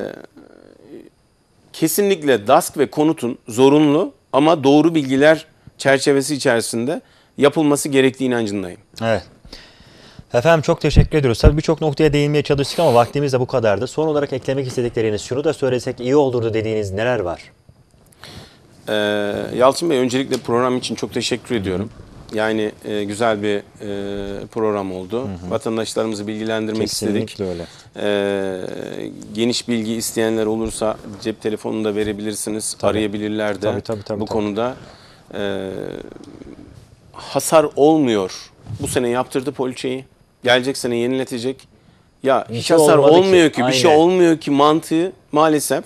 kesinlikle DASK ve konutun zorunlu ama doğru bilgiler çerçevesi içerisinde yapılması gerektiği inancındayım. Evet. Efendim çok teşekkür ediyoruz. Tabii birçok noktaya değinmeye çalıştık ama vaktimiz de bu kadardı. Son olarak eklemek istedikleriniz şunu da söylesek iyi olurdu dediğiniz neler var? Ee, Yalçın Bey öncelikle program için çok teşekkür ediyorum. Hı. Yani e, güzel bir e, program oldu. Hı hı. Vatandaşlarımızı bilgilendirmek Kesinlikle istedik. öyle. E, geniş bilgi isteyenler olursa cep telefonunu da verebilirsiniz. Tabii. Arayabilirler de tabii, tabii, tabii, bu tabii. konuda. E, hasar olmuyor. Bu sene yaptırdı poliçeyi. Gelecek sene yeniletecek. Ya hiç, şey hiç hasar olmuyor ki, ki bir şey olmuyor ki mantığı maalesef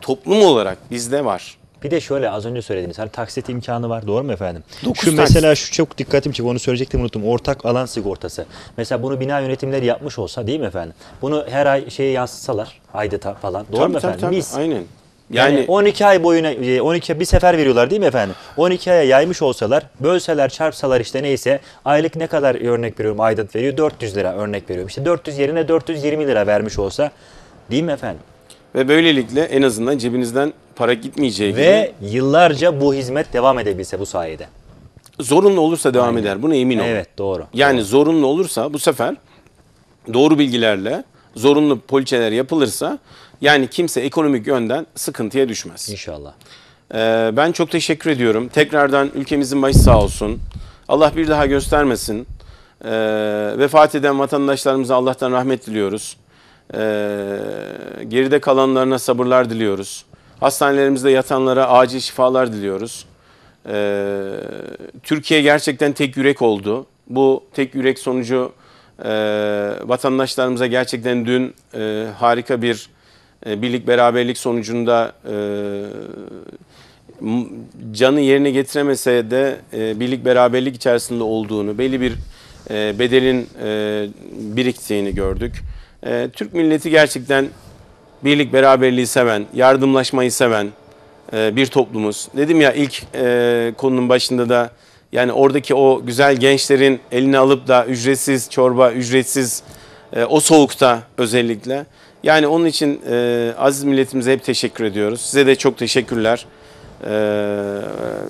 toplum olarak bizde var. Bir de şöyle az önce söylediniz hani taksit imkanı var doğru mu efendim? Dokuz şu taksit. mesela şu çok dikkatim çekti onu söyleyecektim unuttum. Ortak alan sigortası. Mesela bunu bina yönetimleri yapmış olsa değil mi efendim? Bunu her ay şeye yansıtsalar aydata falan doğru tabii, mu tabii, efendim? Tabii, Biz, Aynen. Yani, yani 12 ay boyuna 12 e, bir sefer veriyorlar değil mi efendim? 12 aya yaymış olsalar, bölseler, çarpsalar işte neyse aylık ne kadar örnek veriyorum aidat veriyor? 400 lira örnek veriyorum. İşte 400 yerine 420 lira vermiş olsa değil mi efendim? Ve böylelikle en azından cebinizden para gitmeyeceği Ve gibi. yıllarca bu hizmet devam edebilse bu sayede. Zorunlu olursa devam Aynen. eder. Buna emin olun. Evet doğru. Yani doğru. zorunlu olursa bu sefer doğru bilgilerle zorunlu poliçeler yapılırsa yani kimse ekonomik yönden sıkıntıya düşmez. İnşallah. Ee, ben çok teşekkür ediyorum. Tekrardan ülkemizin başı sağ olsun. Allah bir daha göstermesin. Ee, vefat eden vatandaşlarımıza Allah'tan rahmet diliyoruz e, geride kalanlarına sabırlar diliyoruz. Hastanelerimizde yatanlara acil şifalar diliyoruz. E, Türkiye gerçekten tek yürek oldu. Bu tek yürek sonucu e, vatandaşlarımıza gerçekten dün e, harika bir e, birlik beraberlik sonucunda e, canı yerine getiremese de e, birlik beraberlik içerisinde olduğunu, belli bir e, bedelin e, biriktiğini gördük e, Türk milleti gerçekten birlik beraberliği seven, yardımlaşmayı seven e, bir toplumuz. Dedim ya ilk e, konunun başında da yani oradaki o güzel gençlerin elini alıp da ücretsiz çorba, ücretsiz e, o soğukta özellikle. Yani onun için e, aziz milletimize hep teşekkür ediyoruz. Size de çok teşekkürler. Ee,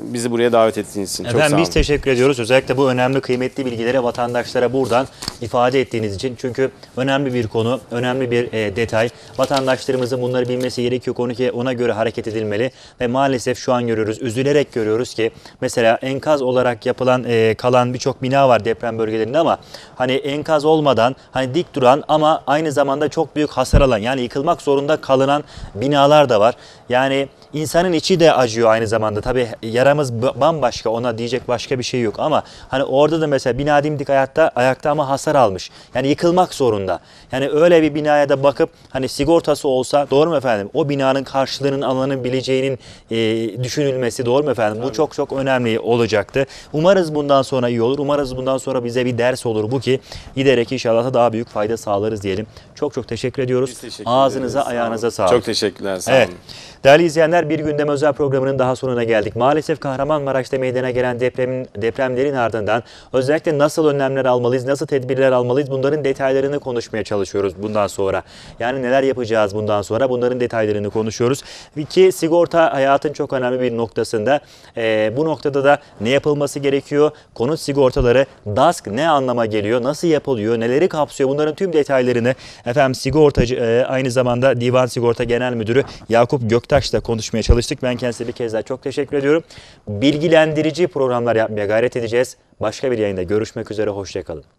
bizi buraya davet ettiğiniz için. Efendim, Çok sağ olun. biz teşekkür ediyoruz. Özellikle bu önemli kıymetli bilgilere vatandaşlara buradan ifade ettiğiniz için. Çünkü önemli bir konu, önemli bir e, detay. Vatandaşlarımızın bunları bilmesi gerekiyor. Konu ki ona göre hareket edilmeli. Ve maalesef şu an görüyoruz, üzülerek görüyoruz ki mesela enkaz olarak yapılan e, kalan birçok bina var deprem bölgelerinde ama hani enkaz olmadan hani dik duran ama aynı zamanda çok büyük hasar alan yani yıkılmak zorunda kalınan binalar da var. Yani insanın içi de acıyor aynı zamanda. Tabi yaramız bambaşka ona diyecek başka bir şey yok ama hani orada da mesela bina dimdik hayatta, ayakta ama hasar almış. Yani yıkılmak zorunda. Yani öyle bir binaya da bakıp hani sigortası olsa doğru mu efendim? O binanın karşılığının alınabileceğinin e, düşünülmesi doğru mu efendim? Tabii. Bu çok çok önemli olacaktı. Umarız bundan sonra iyi olur. Umarız bundan sonra bize bir ders olur bu ki giderek inşallah daha büyük fayda sağlarız diyelim. Çok çok teşekkür ediyoruz. teşekkür Ağzınıza, ederiz. ayağınıza sağlık. Çok teşekkürler. Sağ olun. Evet. Değerli izleyenler bir gündem özel programının daha sonuna geldik. Maalesef Kahramanmaraş'ta meydana gelen depremin, depremlerin ardından özellikle nasıl önlemler almalıyız, nasıl tedbirler almalıyız bunların detaylarını konuşmaya çalışıyoruz bundan sonra. Yani neler yapacağız bundan sonra bunların detaylarını konuşuyoruz. Ki sigorta hayatın çok önemli bir noktasında. E, bu noktada da ne yapılması gerekiyor? Konut sigortaları, DASK ne anlama geliyor? Nasıl yapılıyor? Neleri kapsıyor? Bunların tüm detaylarını efendim sigortacı e, aynı zamanda Divan Sigorta Genel Müdürü Yakup Gök Toktaş'la konuşmaya çalıştık. Ben kendisine bir kez daha çok teşekkür ediyorum. Bilgilendirici programlar yapmaya gayret edeceğiz. Başka bir yayında görüşmek üzere. Hoşçakalın.